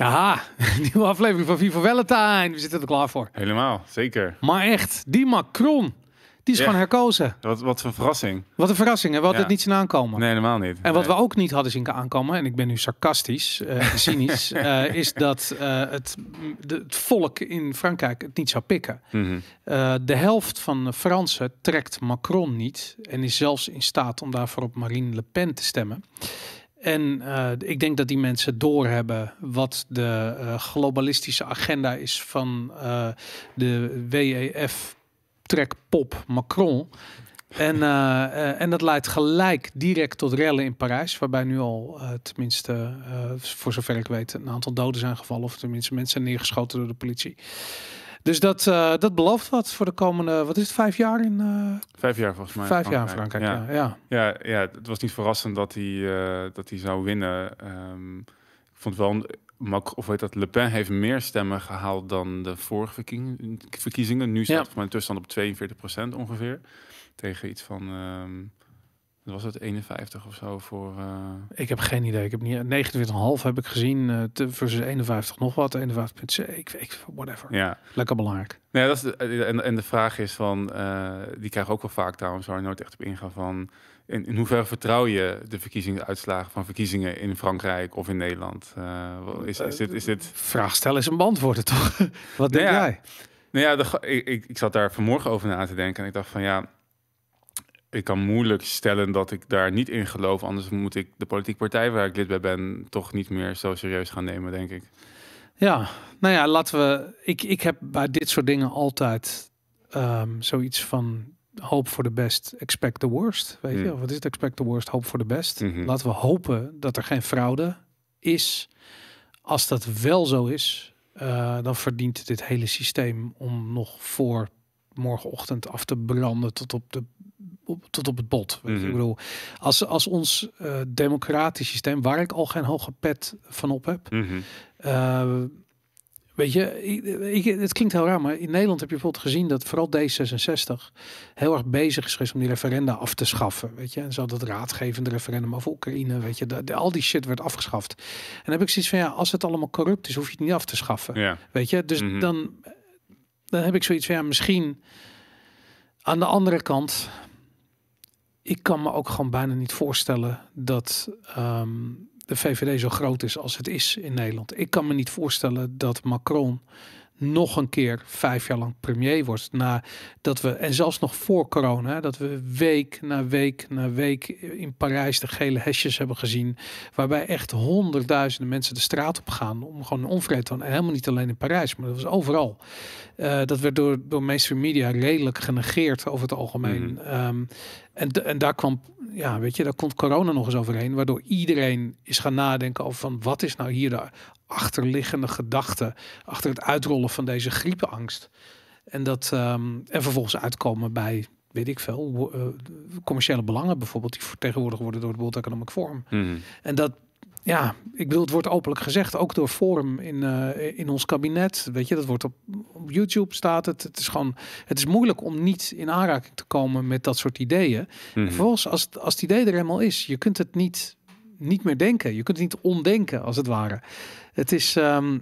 Ja, nieuwe aflevering van Viva Valentine. We zitten er klaar voor. Helemaal, zeker. Maar echt, die Macron, die is gewoon herkozen. Wat, wat voor verrassing. Wat een verrassing, hè? We hadden het niet zien aankomen. Nee, helemaal niet. En wat we ook niet hadden zien aankomen, en ik ben nu sarcastisch, eh, cynisch, eh, is dat eh, het, het volk in Frankrijk het niet zou pikken. Mhm. de helft van de Fransen trekt Macron niet en is zelfs in staat om daarvoor op Marine Le Pen te stemmen. En eh, ik denk dat die mensen doorhebben wat de eh, globalistische agenda is van eh, de WEF trek pop Macron. En, en dat leidt gelijk direct tot rellen in Parijs, waarbij nu al tenminste, voor zover ik weet, een aantal doden zijn gevallen, of tenminste mensen neergeschoten door de politie. Dus dat, eh, dat belooft wat voor de komende, wat is het, vijf jaar in... Eh, vijf jaar volgens mij. Vijf jaar in Frankrijk, ja. Ja, ja. het was niet verrassend dat hij, eh, dat hij zou winnen. Ehm, ik vond wel, of weet dat, Le Pen heeft meer stemmen gehaald dan de vorige verkiezingen. Nu staat ja. mijn tussenstand op 42 ongeveer. Tegen iets van... Ehm, was het 51 of zo voor. Eh, ik heb geen idee. Ik heb niet 29,5 heb ik gezien uh, te, versus 51 nog wat 51,7. Ik, weet. whatever. Ja, lekker belangrijk. Nee, dat is de, eh, en, en de vraag is van die krijg ook wel vaak trouwens, Zou ik nooit echt op ingaan van. In, in hoeverre vertrouw je de verkiezingsuitslagen van verkiezingen in Frankrijk of in Nederland? is, is, dit, is Vraag stellen is een beantwoorden, toch? wat denk nou ja, jij? Nou ja, de, ik, ik, ik zat daar vanmorgen over na te denken en ik dacht van ja, ik kan moeilijk stellen dat ik daar niet in geloof. Anders moet ik de politieke partij waar ik lid bij ben toch niet meer zo serieus gaan nemen, denk ik. Ja, nou ja, laten we. Ik, ik heb bij dit soort dingen altijd ehm, zoiets van hoop voor de best, expect the worst. Weet mm. je, hmm. wat is het? Expect the worst, hoop voor de best. Mhm. Laten we hopen dat er geen fraude is. Als dat wel zo is, eh, dan verdient dit hele systeem om nog voor morgenochtend af te branden tot op de op, tot op het bot. Mm -hmm. Ik bedoel, als, als ons uh, democratisch systeem, waar ik al geen hoge pet van op heb. Mhm. Eh, weet je, ik, het klinkt heel raar, maar in Nederland heb je bijvoorbeeld gezien dat vooral D66 heel erg bezig is geweest om die referenda af te schaffen. Weet je, en zo dat raadgevende referendum over Oekraïne, weet je, de, de, al die shit werd afgeschaft. En dan heb ik zoiets van ja, als het allemaal corrupt is, hoef je het niet af te schaffen. Weet je, dus mhm. dan, dan heb ik zoiets van misschien. Aan de andere kant, ik kan me ook gewoon bijna niet voorstellen dat ehm, de VVD zo groot is als het is in Nederland. Ik kan me niet voorstellen dat Macron nog een keer vijf jaar lang premier wordt. Na dat we, en zelfs nog voor corona, dat we week na week na week in Parijs de gele hesjes hebben gezien. Waarbij echt honderdduizenden mensen de straat op gaan om gewoon onvrede te doen. En helemaal niet alleen in Parijs, maar dat was overal. Eh, dat werd door, door mainstream media redelijk genegeerd over het algemeen. Mhm. Ehm, en, en daar kwam ja, weet je, daar komt corona nog eens overheen, waardoor iedereen is gaan nadenken over van wat is nou hier de achterliggende gedachte achter het uitrollen van deze griepenangst. En dat ehm, en vervolgens uitkomen bij weet ik veel, eh, commerciële belangen bijvoorbeeld, die vertegenwoordigd worden door het World Economic Forum. Mhm. En dat ja, ik bedoel, het wordt openlijk gezegd, ook door Forum in, eh, in ons kabinet. Weet je, dat wordt op, op, YouTube staat het. Het is gewoon, het is moeilijk om niet in aanraking te komen met dat soort ideeën. Mm vervolgens, als, als het idee er helemaal is, je kunt het niet, niet meer denken. Je kunt het niet ondenken, als het ware. Het is. Ehm,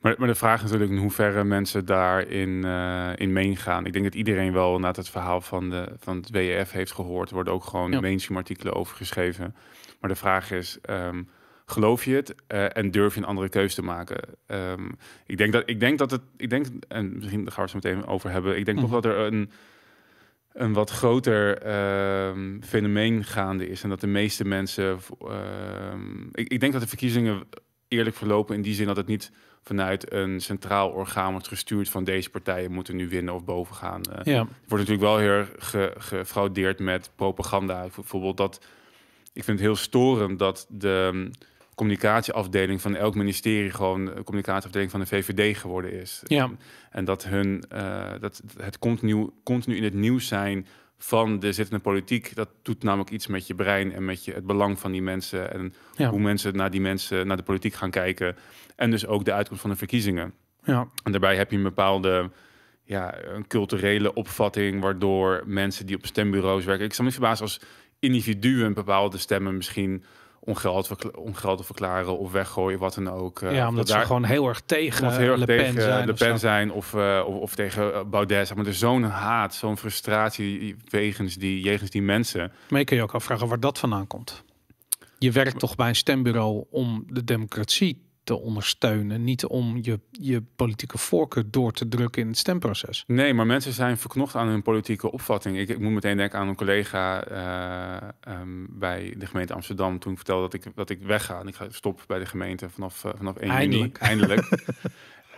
maar, maar, de vraag is natuurlijk in hoeverre mensen daarin eh, in meegaan. Ik denk dat iedereen wel na het verhaal van, de, van het WEF heeft gehoord. Er worden ook gewoon ja. mainstream artikelen over geschreven. Maar de vraag is, ehm, geloof je het eh, en durf je een andere keuze te maken. Ehm, ik, denk dat, ik denk dat het, ik denk, en misschien gaan we het meteen over hebben, ik denk mm. toch mhm. dat er een, een wat groter ehm, fenomeen gaande is en dat de meeste mensen, ehm, ik, ik denk dat de verkiezingen eerlijk verlopen in die zin dat het niet vanuit een centraal orgaan wordt gestuurd van deze partijen moeten nu winnen of boven gaan. Eh, ja. Het wordt natuurlijk wel heel gefraudeerd met propaganda. Bijvoorbeeld dat, ik vind het heel storend dat de communicatieafdeling van elk ministerie gewoon de eh, communicatieafdeling van de VVD geworden is. Ja. En dat, hun, eh, dat het continu, continu in het nieuws zijn van de zittende politiek, dat doet namelijk iets met je brein en met je, het belang van die mensen en hoe mensen naar die mensen, naar de politiek gaan kijken. En dus ook de uitkomst van de verkiezingen. Ja. En daarbij heb je een bepaalde ja, een culturele opvatting, waardoor mensen die op stembureaus werken. Ik zou me niet verbazen als individuen bepaalde stemmen misschien geld te verklaren of weggooien, wat dan ook. Eh, ja, omdat ze gewoon heel erg tegen heel erg Le Pen zijn. of, eh, of, of, tegen eh, Baudet. Zeg maar er dus zo'n haat, zo'n frustratie wegens die, jegens die mensen. Maar je kan je ook afvragen waar dat vandaan komt. Je werkt toch bij een stembureau om de democratie te ondersteunen. Niet om je, je politieke voorkeur door te drukken in het stemproces. Nee, maar mensen zijn verknocht aan hun politieke opvatting. Ik, ik moet meteen denken aan een collega eh, ehm, bij de gemeente Amsterdam. Toen ik vertelde dat ik, dat ik wegga. En ik ga stop bij de gemeente vanaf, eh, vanaf 1 eindelijk. juni. Eindelijk.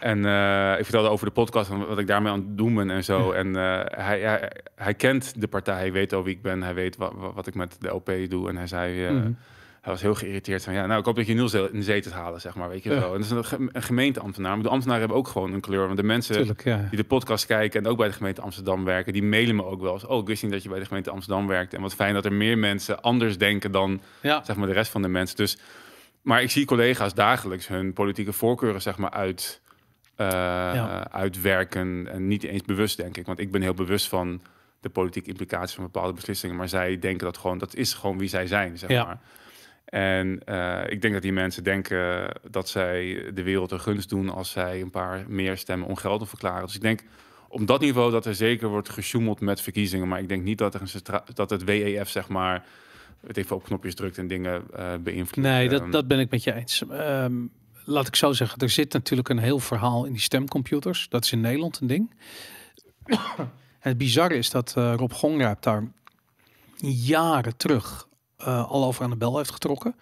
En eh, ik vertelde over de podcast en wat ik daarmee aan het doen ben en zo. En hij, hij, kent de partij, hij weet al wie ik ben, hij weet wat, wat ik met de LP doe. En hij zei, uh, hij was heel geïrriteerd van, ja, nou, ik hoop dat je Niels in de zee te halen, zeg maar, weet je wel. En dat is een, gemeenteambtenaar, maar de ambtenaren hebben ook gewoon een kleur. Want de mensen die de podcast kijken en ook bij de gemeente Amsterdam werken, die mailen me ook wel eens, oh, ik wist niet dat je bij de gemeente Amsterdam werkt. En wat fijn dat er meer mensen anders denken dan, zeg maar, de rest van de mensen. Dus, maar ik zie collega's dagelijks hun politieke voorkeuren, zeg maar, uit, eh, uitwerken en niet eens bewust, denk ik. Want ik ben heel bewust van de politieke implicaties van bepaalde beslissingen, maar zij denken dat gewoon, dat is gewoon wie zij zijn, zeg maar. En eh, ik denk dat die mensen denken dat zij de wereld een gunst doen als zij een paar meer stemmen ongeldig verklaren. Dus ik denk op dat niveau dat er zeker wordt gesjoemeld met verkiezingen. Maar ik denk niet dat, er een dat het WEF, zeg maar, het even op knopjes drukt en dingen eh, beïnvloedt. Nee, dat, ehm, dat ben ik met je eens. Ehm, laat ik zo zeggen, er zit natuurlijk een heel verhaal in die stemcomputers. Dat is in Nederland een ding. het bizarre is dat uh, Rob Gongraap daar jaren terug eh, al over aan de bel heeft getrokken.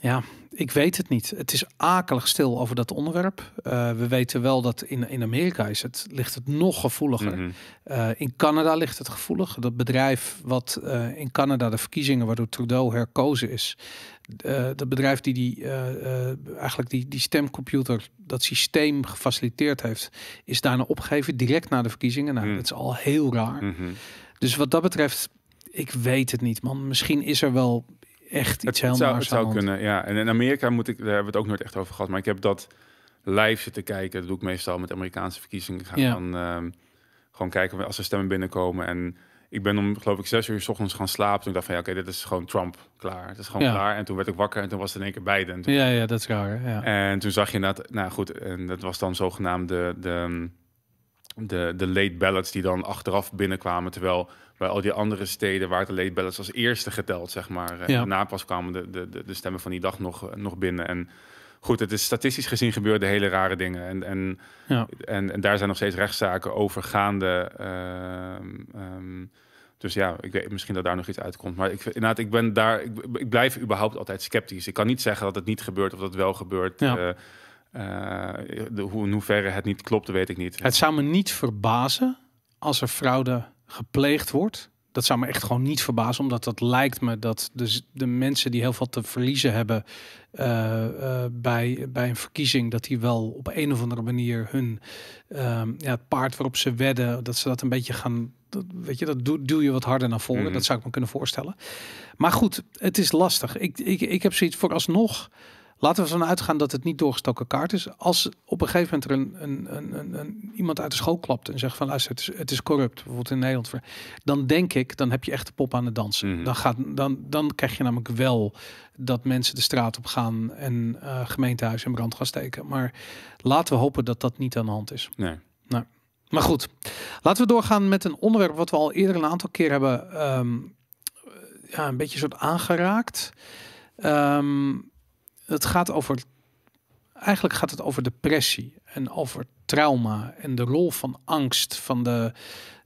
Ja, ik weet het niet. Het is akelig stil over dat onderwerp. Eh, we weten wel dat in, in Amerika is het, ligt het nog gevoeliger. Mm in Canada ligt het gevoelig. Dat bedrijf wat in Canada de verkiezingen waardoor Trudeau herkozen is. dat bedrijf die, die eigenlijk die, die stemcomputer, dat systeem gefaciliteerd heeft, is daarna opgegeven direct na de verkiezingen. Nou, mhm. dat is al heel raar. Mhm. Dus wat dat betreft ik weet het niet, man. Misschien is er wel echt iets het, zou, het zou kunnen, ja. En in Amerika moet ik, daar hebben we het ook nooit echt over gehad. Maar ik heb dat live zitten kijken. Dat doe ik meestal met Amerikaanse verkiezingen. Gaan dan, ehm, gewoon kijken als er stemmen binnenkomen. En ik ben om, geloof ik, zes uur s ochtends gaan slapen. Toen dacht van, ja, oké, dit is gewoon Trump. Klaar. Het is gewoon ja. klaar. En toen werd ik wakker en toen was het in één keer Biden. Ja, ja, dat is raar. Ja. En toen zag je dat nou goed, en dat was dan zogenaamd de, de, de, de late ballots die dan achteraf binnenkwamen. Terwijl bij al die andere steden waar de late als eerste geteld, zeg maar. Eh, ja. Na pas kwamen de, de, de stemmen van die dag nog, eh, nog binnen. En goed, het is statistisch gezien gebeurde hele rare dingen. En, en, en, en, daar zijn nog steeds rechtszaken over gaande. Ehm, ehm, dus ja, ik weet misschien dat daar nog iets uitkomt. Maar ik, inderdaad, ik ben daar. Ik, ik, blijf überhaupt altijd sceptisch. Ik kan niet zeggen dat het niet gebeurt of dat het wel gebeurt. Eh, de, hoe, in hoeverre het niet klopt, weet ik niet. Het zou me niet verbazen als er fraude gepleegd wordt. Dat zou me echt gewoon niet verbazen, omdat dat lijkt me dat de, de mensen die heel veel te verliezen hebben eh, eh, bij, bij een verkiezing, dat die wel op een of andere manier hun ehm, ja, het paard waarop ze wedden, dat ze dat een beetje gaan. Dat, weet je, dat doe, doe je wat harder naar voren. Mhm. Dat zou ik me kunnen voorstellen. Maar goed, het is lastig. Ik, ik, ik heb zoiets vooralsnog. alsnog Laten we ervan uitgaan dat het niet doorgestoken kaart is. Als op een gegeven moment er een, een, een, een iemand uit de school klopt en zegt van luister, het is, het is, corrupt, bijvoorbeeld in Nederland. Dan denk ik, dan heb je echt de pop aan het dansen. Mhm. dan, gaat, dan, dan krijg je namelijk wel dat mensen de straat op gaan en uh, gemeentehuis in brand gaan steken. Maar laten we hopen dat dat niet aan de hand is. Nee. Nou, maar goed, laten we doorgaan met een onderwerp wat we al eerder een aantal keer hebben um, ja, een beetje soort aangeraakt. Um, het gaat over. Eigenlijk gaat het over depressie en over trauma en de rol van angst van de,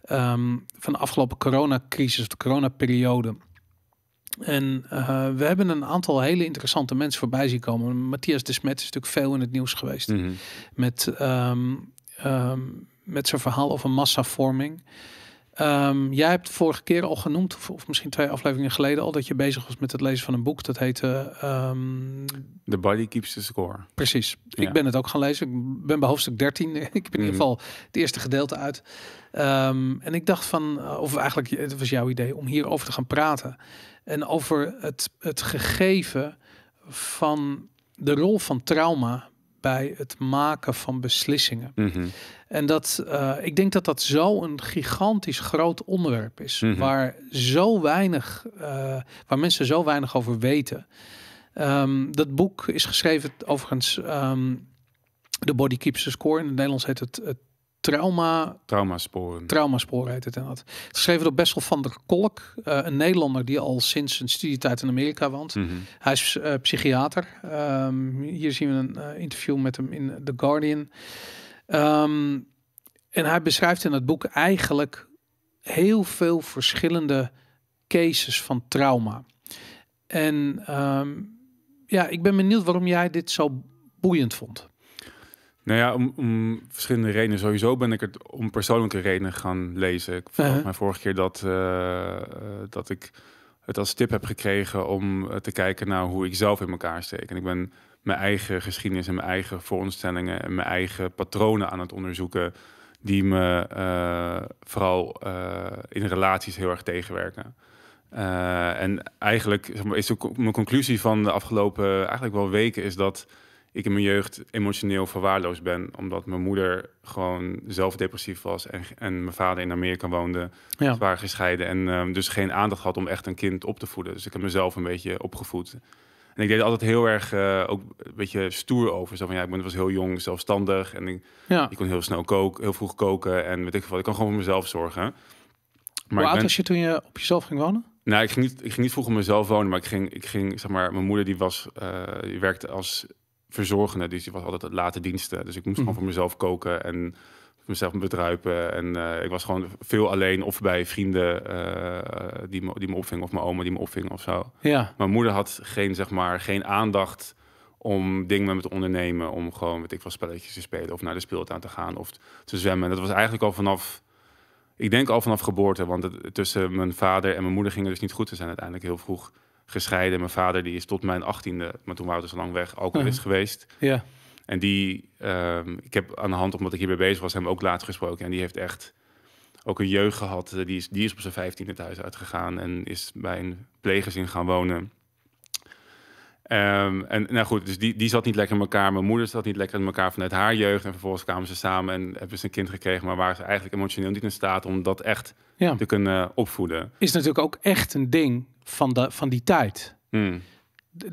ehm, van de afgelopen coronacrisis, de coronaperiode. En eh, we hebben een aantal hele interessante mensen voorbij zien komen. Matthias de Smet is natuurlijk veel in het nieuws geweest. Mhm. Met, ehm, ehm, met zijn verhaal over massavorming. Ehm, jij hebt vorige keer al genoemd, of, misschien twee afleveringen geleden al, dat je bezig was met het lezen van een boek. Dat heette... Ehm, the Body Keeps the Score. Precies. Ik ben het ook gaan lezen. Ik ben bij hoofdstuk 13. ik heb in ieder mhm. geval het eerste gedeelte uit. Ehm, en ik dacht van, eh, of eigenlijk, het was jouw idee om hierover te gaan praten. En over het, het gegeven van de rol van trauma bij het maken van beslissingen. Mhm. En dat, eh, ik denk dat dat zo'n gigantisch groot onderwerp is, mhm. waar zo weinig, eh, waar mensen zo weinig over weten. Ehm, dat boek is geschreven overigens. de ehm, Body Keeps the Score. In het Nederlands heet het, het Trauma... Traumasporen. Traumasporen heet het inderdaad. Geschreven door Bessel van der Kolk. Eh, een Nederlander die al sinds zijn studietijd in Amerika woont. Mhm. Hij is eh, psychiater. Ehm, hier zien we een eh, interview met hem in The Guardian. Ehm, en hij beschrijft in het boek eigenlijk heel veel verschillende cases van trauma. En ehm, ja, ik ben benieuwd waarom jij dit zo boeiend vond. Nou ja, om, verschillende redenen. Sowieso ben ik het om persoonlijke redenen gaan lezen. Ik vond uh uh-huh. mij vorige keer dat, eh, dat ik het als tip heb gekregen om eh, te kijken naar hoe ik zelf in elkaar steek. En ik ben mijn eigen geschiedenis en mijn eigen vooronderstellingen en mijn eigen patronen aan het onderzoeken. Die me eh, vooral in relaties heel erg tegenwerken. en eigenlijk is mijn conclusie van de afgelopen eigenlijk wel weken is dat ik in mijn jeugd emotioneel verwaarloosd ben. Omdat mijn moeder gewoon zelf depressief was en, en mijn vader in Amerika woonde. Ja. waren gescheiden en ehm, dus geen aandacht had om echt een kind op te voeden. Dus ik heb mezelf een beetje opgevoed. En ik deed altijd heel erg eh, ook een beetje stoer over. Zo van ja, ik ben, was heel jong, zelfstandig. En ik, ja. ik kon heel snel koken, heel vroeg koken. En weet ik veel, ik kan gewoon voor mezelf zorgen. Maar Hoe oud was je toen je op jezelf ging wonen? Nou, ik ging niet, ik ging niet vroeg op mezelf wonen, maar ik ging, ik ging zeg maar, mijn moeder die was, eh, die werkte als verzorgende. Dus die was altijd het late diensten. Dus ik moest gewoon mhm. voor mezelf koken en mezelf bedruipen. En eh, ik was gewoon veel alleen of bij vrienden eh, die, me, die me opvingen. Of mijn oma die me opving of zo. Ja. Mijn moeder had geen, zeg maar, geen aandacht om dingen met me te ondernemen. Om gewoon, met ik wat spelletjes te spelen of naar de speeltuin te gaan of te zwemmen. Dat was eigenlijk al vanaf... Ik denk al vanaf geboorte, want tussen mijn vader en mijn moeder ging het dus niet goed. Ze zijn uiteindelijk heel vroeg gescheiden. Mijn vader die is tot mijn achttiende, maar toen waren we dus lang weg, ook al is mhm. geweest. Ja. En die, ehm, ik heb aan de hand, omdat ik hierbij bezig was, hem ook laat gesproken. En die heeft echt ook een jeugd gehad. Eh, die is, die is op zijn vijftiende thuis uitgegaan en is bij een pleeggezin gaan wonen. Ehm, en nou goed, dus die, die zat niet lekker in elkaar. Mijn moeder zat niet lekker in elkaar vanuit haar jeugd. En vervolgens kwamen ze samen en hebben ze een kind gekregen. Maar waren ze eigenlijk emotioneel niet in staat om dat echt te kunnen eh, opvoeden. Is natuurlijk ook echt een ding van, de, van die tijd. Hmm.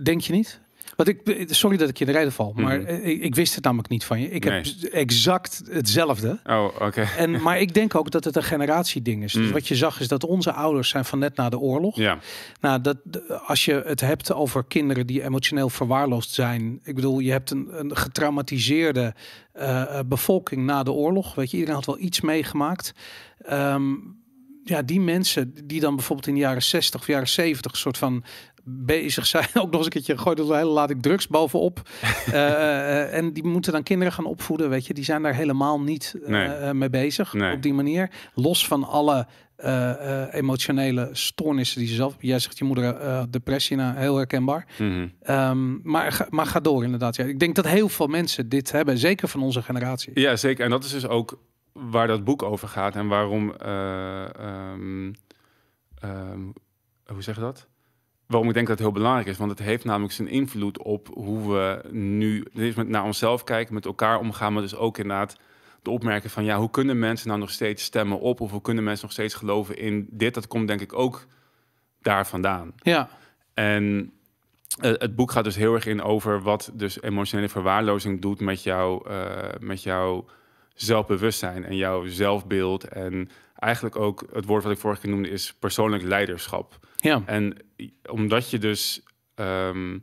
Denk je niet? Want ik, sorry dat ik je in de reden val, maar hmm. eh, ik, ik, wist het namelijk niet van je. Ik heb exact hetzelfde. Oh, oké. En Maar ik denk ook dat het een generatieding is. Dus hmm. wat je zag is dat onze ouders zijn van net na de oorlog. Ja. Nou, dat, als je het hebt over kinderen die emotioneel verwaarloosd zijn. Ik bedoel, je hebt een, een getraumatiseerde eh, eh, bevolking na de oorlog. Weet je, iedereen had wel iets meegemaakt. Um, ja, die mensen die dan bijvoorbeeld in de jaren 60 of jaren 70 soort van bezig zijn. Ook nog eens een keertje gooit hele laat ik drugs bovenop. Eh, eh, en die moeten dan kinderen gaan opvoeden, weet je. Die zijn daar helemaal niet eh, mee bezig op die manier. Los van alle emotionele stoornissen die ze zelf... Jij zegt je moeder depressie, nou, heel herkenbaar. Mhm. Ehm, maar, maar ga door inderdaad. Ja. Ik denk dat heel veel mensen dit hebben, zeker van onze generatie. Ja, zeker. En dat is dus ook waar dat boek over gaat en waarom. Eh, ehm, ehm, hoe zeg je dat? Waarom ik denk dat het heel belangrijk is. Want het heeft namelijk zijn invloed op hoe we nu is met naar onszelf kijken, met elkaar omgaan, maar dus ook inderdaad de opmerking van ja, hoe kunnen mensen nou nog steeds stemmen op? Of hoe kunnen mensen nog steeds geloven in dit? Dat komt denk ik ook daar vandaan. Ja. En eh, het boek gaat dus heel erg in over wat dus emotionele verwaarlozing doet met jou, eh, met jou zelfbewustzijn en jouw zelfbeeld. En eigenlijk ook het woord wat ik vorige keer noemde is persoonlijk leiderschap. Ja. En omdat je dus ehm,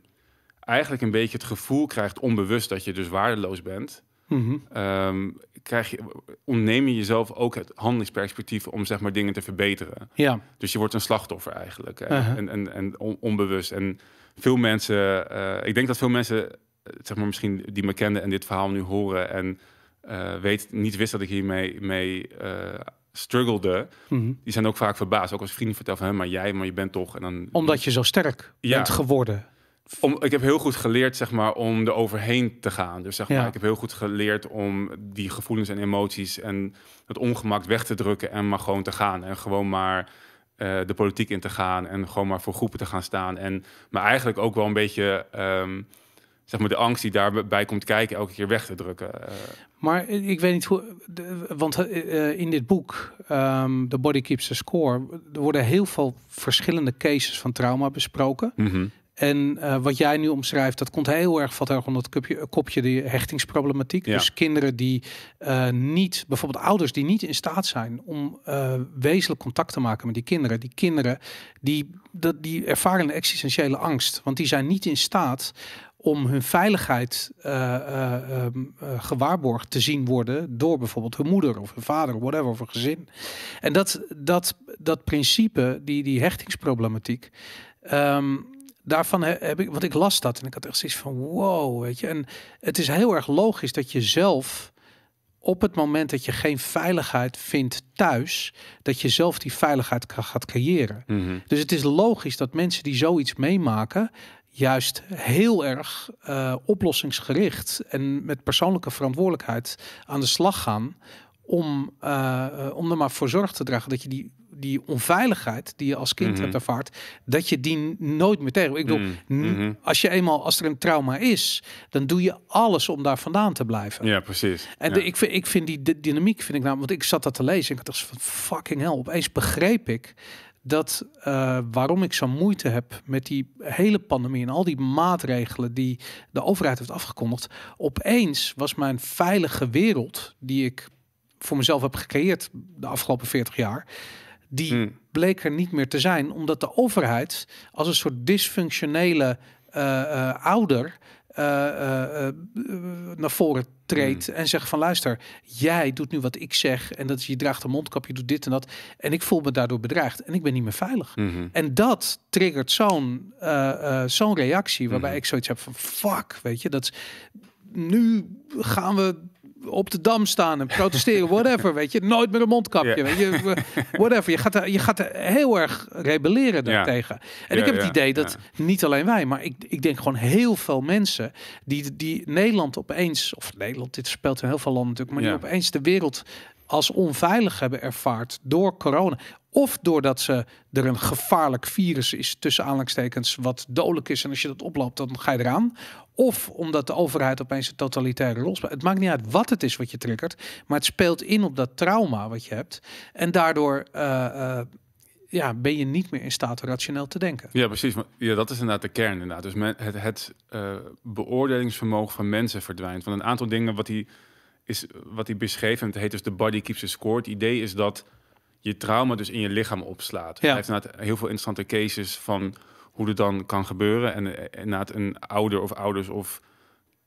eigenlijk een beetje het gevoel krijgt onbewust dat je dus waardeloos bent. Mhm. Ehm, krijg je, ontneem je jezelf ook het handelingsperspectief om zeg maar dingen te verbeteren. Ja. Dus je wordt een slachtoffer eigenlijk uh-huh. en, en, en onbewust. En veel mensen, eh, ik denk dat veel mensen, eh, zeg maar misschien die me kenden en dit verhaal nu horen en eh, weet, niet wist dat ik hiermee mee, uh, struggelde, mhm. die zijn ook vaak verbaasd. Ook als vrienden vertellen van, maar jij, maar je bent toch... En dan, Omdat je zo sterk bent geworden. Om, ik heb heel goed geleerd, zeg maar, om er overheen te gaan. Dus zeg maar, ik heb heel goed geleerd om die gevoelens en emoties en het ongemak weg te drukken en maar gewoon te gaan. En gewoon maar eh, de politiek in te gaan en gewoon maar voor groepen te gaan staan. En, maar eigenlijk ook wel een beetje... Ehm, zeg maar, de angst die daarbij komt kijken elke keer weg te drukken. Eh. Maar ik weet niet hoe, de, want eh, eh, in dit boek, um, The Body Keeps the Score, er worden heel veel verschillende cases van trauma besproken. Mhm. En wat jij nu omschrijft, dat komt heel erg van erg onder het kopje, kopje de hechtingsproblematiek. Dus kinderen die niet, bijvoorbeeld ouders die niet in staat zijn om uh, wezenlijk contact te maken met die kinderen. Die kinderen die, dat, die ervaren een existentiële angst. Want die zijn niet in staat om hun veiligheid eh, eh, ehm, eh, gewaarborgd te zien worden door bijvoorbeeld hun moeder of hun vader of whatever, voor gezin. En dat, dat, dat principe, die, die hechtingsproblematiek, ehm, daarvan heb ik, want ik las dat en ik had echt zoiets van wow, weet je. En het is heel erg logisch dat je zelf op het moment dat je geen veiligheid vindt thuis, dat je zelf die veiligheid gaat creëren. Mhm. Dus het is logisch dat mensen die zoiets meemaken, juist heel erg eh, oplossingsgericht en met persoonlijke verantwoordelijkheid aan de slag gaan om, eh, eh, om er maar voor zorg te dragen dat je die, die onveiligheid die je als kind mhm. hebt ervaart, dat je die nooit meer tegen. Ik bedoel, mhm. Mhm. als je eenmaal als er een trauma is, dan doe je alles om daar vandaan te blijven. Ja, precies. En ik, vind, ik vind die dynamiek vind ik nou, want ik zat dat te lezen en ik dacht van fucking hell. Opeens begreep ik dat eh, waarom ik zo moeite heb met die hele pandemie en al die maatregelen die de overheid heeft afgekondigd, opeens was mijn veilige wereld die ik voor mezelf heb gecreëerd de afgelopen 40 jaar, die hmm. bleek er niet meer te zijn, omdat de overheid als een soort dysfunctionele eh, eh, ouder eh, eh, eh, naar voren treedt mm. en zegt van luister, jij doet nu wat ik zeg en dat je draagt een mondkapje, doet dit en dat en ik voel me daardoor bedreigd en ik ben niet meer veilig. Mhm. En dat triggert zo'n zo'n reactie waarbij mhm. ik zoiets heb van fuck, weet je, dat nu gaan we op de dam staan en protesteren, whatever, weet je. Nooit meer een mondkapje, weet je. Whatever. Je gaat, je gaat heel erg rebelleren daartegen. En ik heb het idee dat niet alleen wij, maar ik, ik denk gewoon heel veel mensen die, die Nederland opeens, of Nederland, dit speelt in heel veel landen natuurlijk, maar die opeens de wereld als onveilig hebben ervaard door corona. Of doordat ze er een gevaarlijk virus is, tussen aanhalingstekens, wat dodelijk is. En als je dat oploopt, dan ga je eraan. Of omdat de overheid opeens een totalitaire rol speelt. Het maakt niet uit wat het is wat je triggert, maar het speelt in op dat trauma wat je hebt. En daardoor. Eh, eh, ja, ben je niet meer in staat rationeel te denken. Ja, precies. ja, dat is inderdaad de kern. Inderdaad. Dus men, het, het eh, beoordelingsvermogen van mensen verdwijnt. van een aantal dingen wat hij, is, wat hij beschreef, en het heet dus de body keeps the score. Het idee is dat je trauma dus in je lichaam opslaat. Ja. Hij heeft inderdaad heel veel interessante cases van hoe dit dan kan gebeuren. En eh, inderdaad een ouder of ouders of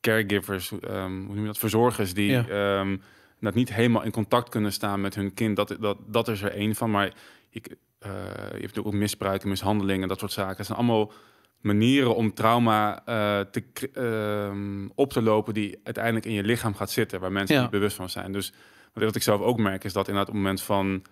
caregivers, ehm, hoe noem je dat, verzorgers die ja. Ehm, niet helemaal in contact kunnen staan met hun kind. Dat, dat, dat is er één van. Maar ik, eh, je hebt natuurlijk ook misbruik en mishandeling en dat soort zaken. Het zijn allemaal manieren om trauma eh, te, ehm, op te lopen die uiteindelijk in je lichaam gaat zitten, waar mensen niet bewust van zijn. Dus wat ik zelf ook merk is dat inderdaad op het moment van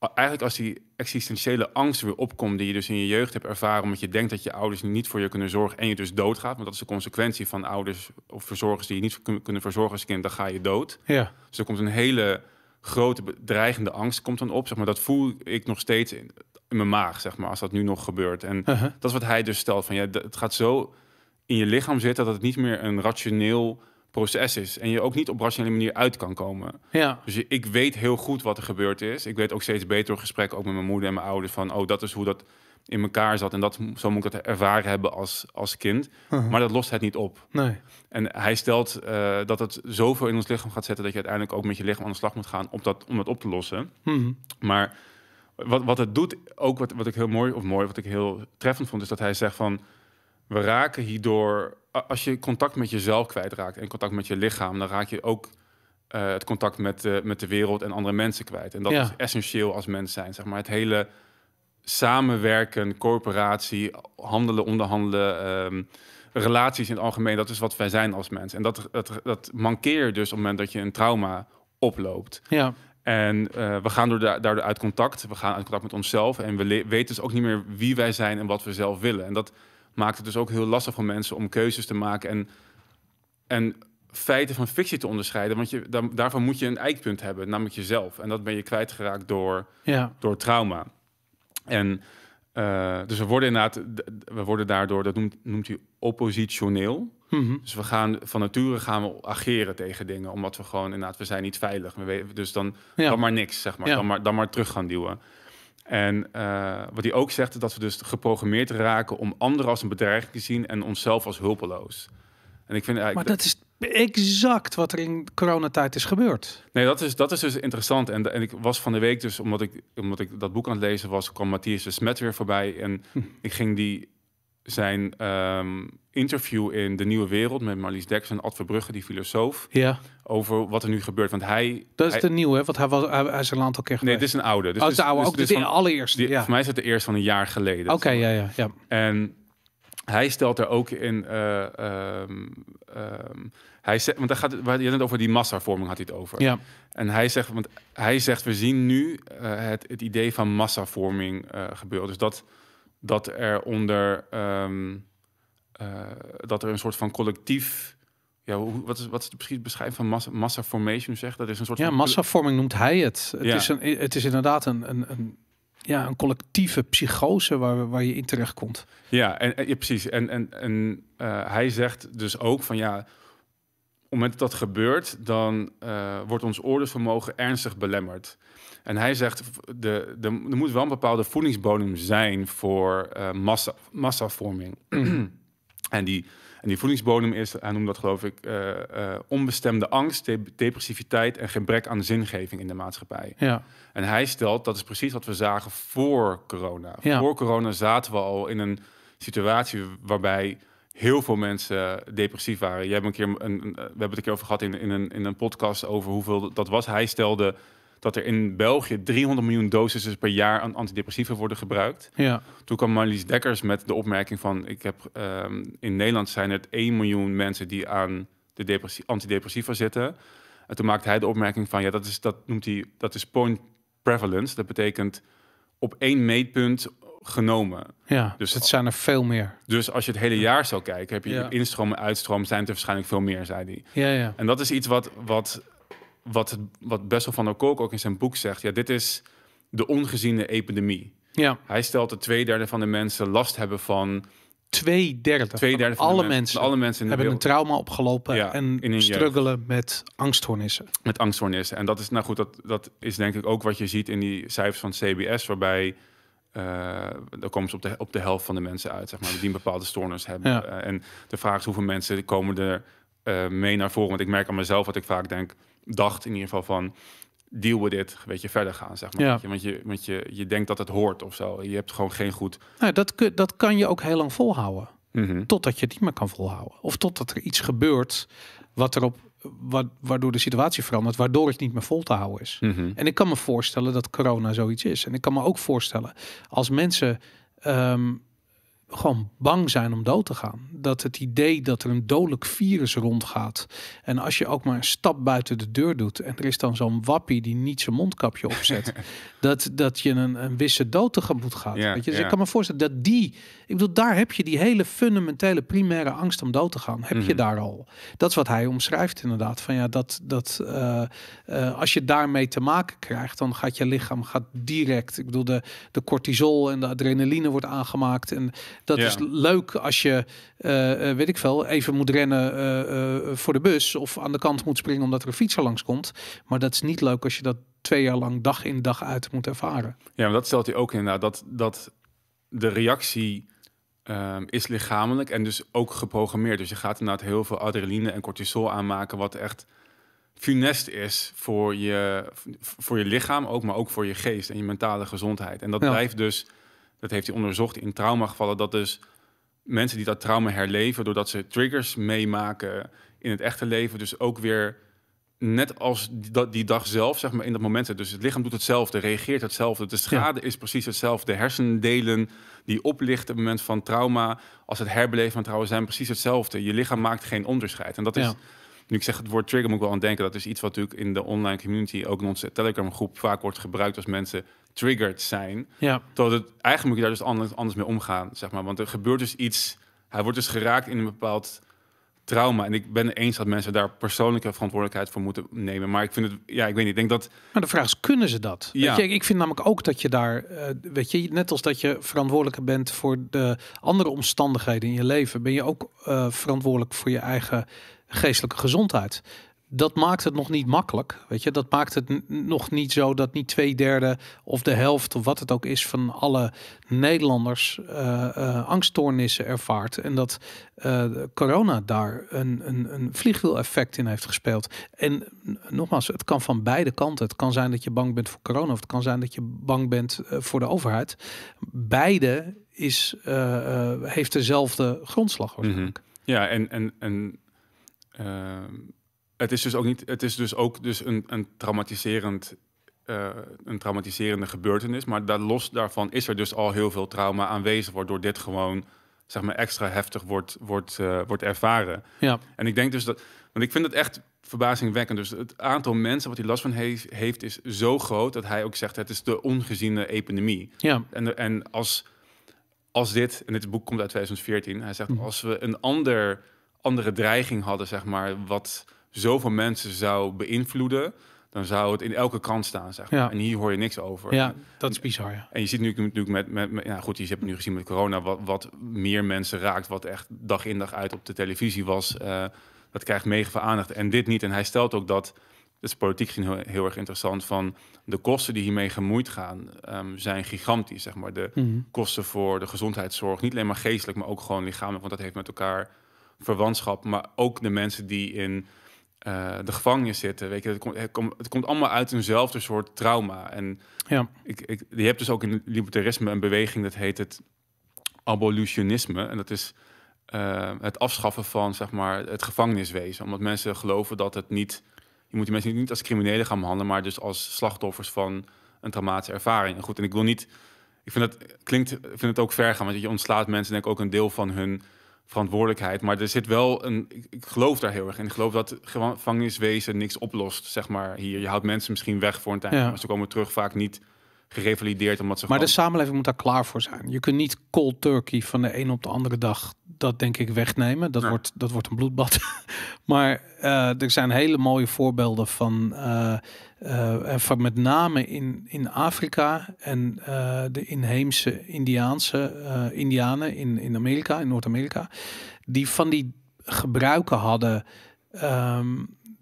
eigenlijk als die existentiële angst weer opkomt, die je dus in je jeugd hebt ervaren, omdat je denkt dat je ouders niet voor je kunnen zorgen en je dus doodgaat, want dat is de consequentie van ouders of verzorgers die je niet kunnen verzorgen als kind, dan ga je dood. Ja. Dus er komt een hele grote dreigende angst komt dan op, zeg maar. Dat voel ik nog steeds in, in mijn maag, zeg maar, als dat nu nog gebeurt. En uh-huh. dat is wat hij dus stelt van, ja, het gaat zo in je lichaam zitten dat het niet meer een rationeel proces is. En je ook niet op rationele manier uit kan komen. Ja. Dus ik weet heel goed wat er gebeurd is. Ik weet ook steeds beter gesprekken, ook met mijn moeder en mijn ouders, van oh, dat is hoe dat in elkaar zat. En dat, zo moet ik dat ervaren hebben als, als kind. Maar dat lost het niet op. Nee. En hij stelt eh, dat het zoveel in ons lichaam gaat zetten... dat je uiteindelijk ook met je lichaam aan de slag moet gaan om dat, om dat op te lossen. Mhm. Maar wat, wat het doet, ook wat, wat ik heel mooi... of mooi, wat ik heel treffend vond, is dat hij zegt van we raken hierdoor, als je contact met jezelf kwijtraakt en contact met je lichaam, dan raak je ook eh, het contact met, met de wereld en andere mensen kwijt. En dat is essentieel als mens zijn. Zeg maar. Het hele samenwerken, coöperatie, handelen, onderhandelen, ehm, relaties in het algemeen, dat is wat wij zijn als mens. En dat, dat, dat dus op het moment dat je een trauma oploopt. Ja. En eh, we gaan door da daardoor uit contact. We gaan uit contact met onszelf. En we weten dus ook niet meer wie wij zijn en wat we zelf willen. En dat, maakt het dus ook heel lastig voor mensen om keuzes te maken en, en feiten van fictie te onderscheiden. Want je, dan, daarvan moet je een eikpunt hebben, namelijk jezelf. En dat ben je kwijtgeraakt door, door trauma. En eh, dus we worden inderdaad, we worden daardoor, dat noemt, noemt u oppositioneel. Mhm. Dus we gaan van nature gaan we ageren tegen dingen, omdat we gewoon inderdaad, we zijn niet veilig. dus dan, dan maar niks, zeg maar. Dan, maar dan maar terug gaan duwen. En eh, wat hij ook zegt, is dat we dus geprogrammeerd raken om anderen als een bedreiging te zien en onszelf als hulpeloos. En ik vind maar dat is exact wat er in coronatijd is gebeurd. Nee, dat is, dat is dus interessant. En, en ik was van de week dus, omdat ik, omdat ik dat boek aan het lezen was, kwam Matthias de Smet weer voorbij. En hm. ik ging die zijn ehm, interview in De Nieuwe Wereld met Marlies Dekkers en Ad Verbrugge, die filosoof. Ja. Over wat er nu gebeurt. Want hij... Dat is hij, de nieuwe, want hij, was, hij, hij is een aantal keer geweest. Nee, dit is een oude. Dus, oh, oude, dus, ook dus, de allereerste. Die, ja. Voor mij is het de eerste van een jaar geleden. Oké, ja, ja, ja. En hij stelt er ook in... Uh, um, hij zegt, want daar gaat, waar je het over die massavorming, had hij het over. Ja. En hij zegt, want hij zegt, we zien nu eh, het, het idee van massavorming uh, gebeuren. Dus dat dat er onder ehm, eh, dat er een soort van collectief. Ja, wat, is, wat is precies beschrijving van massa, massa formation zegt? Dat is een soort ja, massavorming noemt hij het. Het, is, een, het is inderdaad een, een, een ja, een collectieve psychose waar, waar je in terecht komt. Ja, en, en precies. En, en, en eh, hij zegt dus ook van ja, op het moment dat dat gebeurt, dan eh, wordt ons oordeelsvermogen ernstig belemmerd. En hij zegt, de, de, er moet wel een bepaalde voedingsbodem zijn voor uh, massa, massavorming. en, die, en die voedingsbodem is, hij noemt dat geloof ik, eh, eh, onbestemde angst, depressiviteit en gebrek aan zingeving in de maatschappij. Ja. En hij stelt, dat is precies wat we zagen voor corona. Voor corona zaten we al in een situatie waarbij heel veel mensen depressief waren. Jij hebt een keer een, een, we hebben het een keer over gehad in, in, een, in een podcast over hoeveel dat was. Hij stelde dat er in België 300 miljoen doses per jaar aan antidepressiva worden gebruikt. Ja. Toen kwam Marlies Dekkers met de opmerking van... Ik heb, ehm, in Nederland zijn het 1 miljoen mensen die aan de antidepressiva zitten. En toen maakte hij de opmerking van... ja, dat, is, dat noemt hij, dat is point prevalence. Dat betekent op één meetpunt genomen. Ja, dus het zijn er veel meer. Dus als je het hele jaar zou kijken, heb je ja. instroom en uitstroom, zijn het er waarschijnlijk veel meer, zei hij. Ja, ja. En dat is iets wat, wat wat, wat Bessel van der Kolk ook in zijn boek zegt, ja, dit is de ongeziene epidemie. Ja. Hij stelt dat twee derde van de mensen last hebben van twee derde, van, alle mensen, mensen alle mensen in de hebben een trauma opgelopen ja, en struggelen met angststoornissen. Met angststoornissen. En dat is, nou goed, dat, dat is denk ik ook wat je ziet in die cijfers van CBS, waarbij uh, eh, daar komen ze op de, op de helft van de mensen uit, zeg maar, die een bepaalde stoornis hebben. Eh, en de vraag is hoeveel mensen komen er uh, mee naar voren. Want ik merk aan mezelf wat ik vaak denk, dacht in ieder geval van deal we dit weet je, verder gaan, zeg maar. Ja. Want, je, want je, je denkt dat het hoort of zo. Je hebt gewoon geen goed... Nou, dat, dat kan je ook heel lang volhouden. Mhm. Totdat je het niet meer kan volhouden. Of totdat er iets gebeurt wat erop, wa waardoor de situatie verandert, waardoor het niet meer vol te houden is. Mhm. En ik kan me voorstellen dat corona zoiets is. En ik kan me ook voorstellen als mensen ehm, gewoon bang zijn om dood te gaan. Dat het idee dat er een dodelijk virus rondgaat. En als je ook maar een stap buiten de deur doet. en er is dan zo'n wappie die niet zijn mondkapje opzet. dat, dat je een, een wisse dood tegemoet gaat. weet je? Dus ik kan me voorstellen dat die. Ik bedoel, daar heb je die hele fundamentele primaire angst om dood te gaan. Heb je mhm. daar al? Dat is wat hij omschrijft inderdaad. Van ja, dat, dat eh, eh, als je daarmee te maken krijgt. dan gaat je lichaam gaat direct. Ik bedoel, de, de cortisol en de adrenaline wordt aangemaakt. En dat is leuk als je, eh, eh, weet ik veel, even moet rennen eh, voor de bus of aan de kant moet springen omdat er een fietser langskomt. Maar dat is niet leuk als je dat twee jaar lang dag in dag uit moet ervaren. Ja, maar dat stelt hij ook inderdaad, dat, dat de reactie ehm, is lichamelijk en dus ook geprogrammeerd. Dus je gaat inderdaad heel veel adrenaline en cortisol aanmaken, wat echt funest is voor je, voor je lichaam ook, maar ook voor je geest en je mentale gezondheid. En dat blijft dus dat heeft hij onderzocht in traumagevallen, dat dus mensen die dat trauma herleven, doordat ze triggers meemaken in het echte leven, dus ook weer net als die, die dag zelf, zeg maar, in dat moment. Dus het lichaam doet hetzelfde, reageert hetzelfde. De schade is precies hetzelfde. De hersendelen die oplichten op het moment van trauma, als het herbeleven van trauma, zijn precies hetzelfde. Je lichaam maakt geen onderscheid. En dat is nu ik zeg het woord trigger, moet ik wel aan denken. Dat is iets wat natuurlijk in de online community, ook in onze Telegram groep, vaak wordt gebruikt als mensen triggered zijn. Ja. Tot het, eigenlijk moet je daar dus anders, anders mee omgaan, zeg maar. Want er gebeurt dus iets, hij wordt dus geraakt in een bepaald trauma. En ik ben eens dat mensen daar persoonlijke verantwoordelijkheid voor moeten nemen. Maar ik vind het, ja, ik weet niet, ik denk dat... Maar de vraag is, kunnen ze dat? Ja. ik vind namelijk ook dat je daar, uh, weet je, net als dat je verantwoordelijk bent voor de andere omstandigheden in je leven, ben je ook eh, verantwoordelijk voor je eigen geestelijke gezondheid. Dat maakt het nog niet makkelijk. Weet je, dat maakt het nog niet zo dat niet twee derde of de helft of wat het ook is van alle Nederlanders uh, uh, angststoornissen ervaart. En dat eh, corona daar een, een, een vliegwiel-effect in heeft gespeeld. En nogmaals, het kan van beide kanten. Het kan zijn dat je bang bent voor corona of het kan zijn dat je bang bent voor de overheid. Beide is, heeft dezelfde grondslag waarschijnlijk. Mhm. Ja, en, en, en Ehm, het is dus ook niet, het is dus ook dus een, een traumatiserend. Eh, een traumatiserende gebeurtenis, maar daar, los daarvan is er dus al heel veel trauma aanwezig, waardoor dit gewoon zeg maar, extra heftig wordt, wordt, eh, wordt ervaren. Ja. En ik denk dus dat, want ik vind het echt verbazingwekkend. Dus het aantal mensen wat hij last van heeft, is zo groot dat hij ook zegt: het is de ongeziene epidemie. Ja. En, en als, als dit, en dit boek komt uit 2014, hij zegt: mhm. als we een ander andere dreiging hadden, zeg maar, wat zoveel mensen zou beïnvloeden, dan zou het in elke krant staan, zeg maar. Ja. En hier hoor je niks over. Ja, dat is bizar, ja. En je ziet nu natuurlijk met, met, ja goed, je hebt nu gezien met corona, wat, meer mensen raakt, wat echt dag in dag uit op de televisie was, eh, dat krijgt mega veel aandacht. En dit niet. En hij stelt ook dat, dat is politiek gezien heel, erg interessant, van de kosten die hiermee gemoeid gaan, ehm, zijn gigantisch, zeg maar. De mhm. kosten voor de gezondheidszorg, niet alleen maar geestelijk, maar ook gewoon lichamelijk, want dat heeft met elkaar verwantschap, maar ook de mensen die in eh, de gevangenis zitten. Weet je, het, komt, het, komt, het komt allemaal uit eenzelfde soort trauma. En ja. ik, ik, je hebt dus ook in libertarisme een beweging dat heet het abolitionisme. En dat is eh, het afschaffen van zeg maar, het gevangeniswezen. Omdat mensen geloven dat het niet. Je moet die mensen niet als criminelen gaan behandelen, maar dus als slachtoffers van een traumatische ervaring. En goed, en ik wil niet. Ik vind dat klinkt. Ik vind het ook ver gaan, want je ontslaat mensen denk ik ook een deel van hun verantwoordelijkheid. Maar er zit wel een. Ik geloof daar heel erg in. Ik geloof dat gevangeniswezen niks oplost, zeg maar. Hier. Je houdt mensen misschien weg voor een tijd. Maar ze komen terug vaak niet gerevalideerd. Omdat ze maar de samenleving moet daar klaar voor zijn. Je kunt niet cold turkey van de een op de andere dag dat denk ik wegnemen. Dat, wordt, dat wordt een bloedbad. maar eh, er zijn hele mooie voorbeelden van, uh, van met name in, in Afrika en de inheemse Indiaanse Indianen in, in Amerika, in Noord-Amerika, die van die gebruiken hadden. Ehm,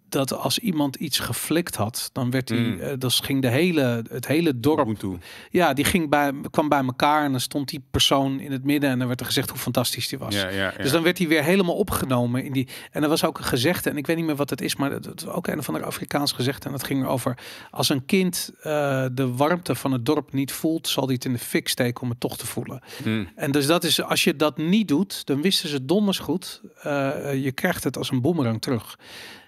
dat als iemand iets geflikt had, dan werd hij, dus ging de hele, het hele dorp toe. Ja, die ging bij, kwam bij elkaar en dan stond die persoon in het midden en dan werd er gezegd hoe fantastisch die was. Ja, ja, Dus dan werd hij weer helemaal opgenomen in die. En er was ook een gezegde en ik weet niet meer wat het is, maar dat, ook een van de Afrikaans gezegd. en dat ging over als een kind eh, de warmte van het dorp niet voelt, zal hij het in de fik steken om het toch te voelen. Mm. En dus dat is als je dat niet doet, dan wisten ze donders goed. Eh, je krijgt het als een boemerang terug.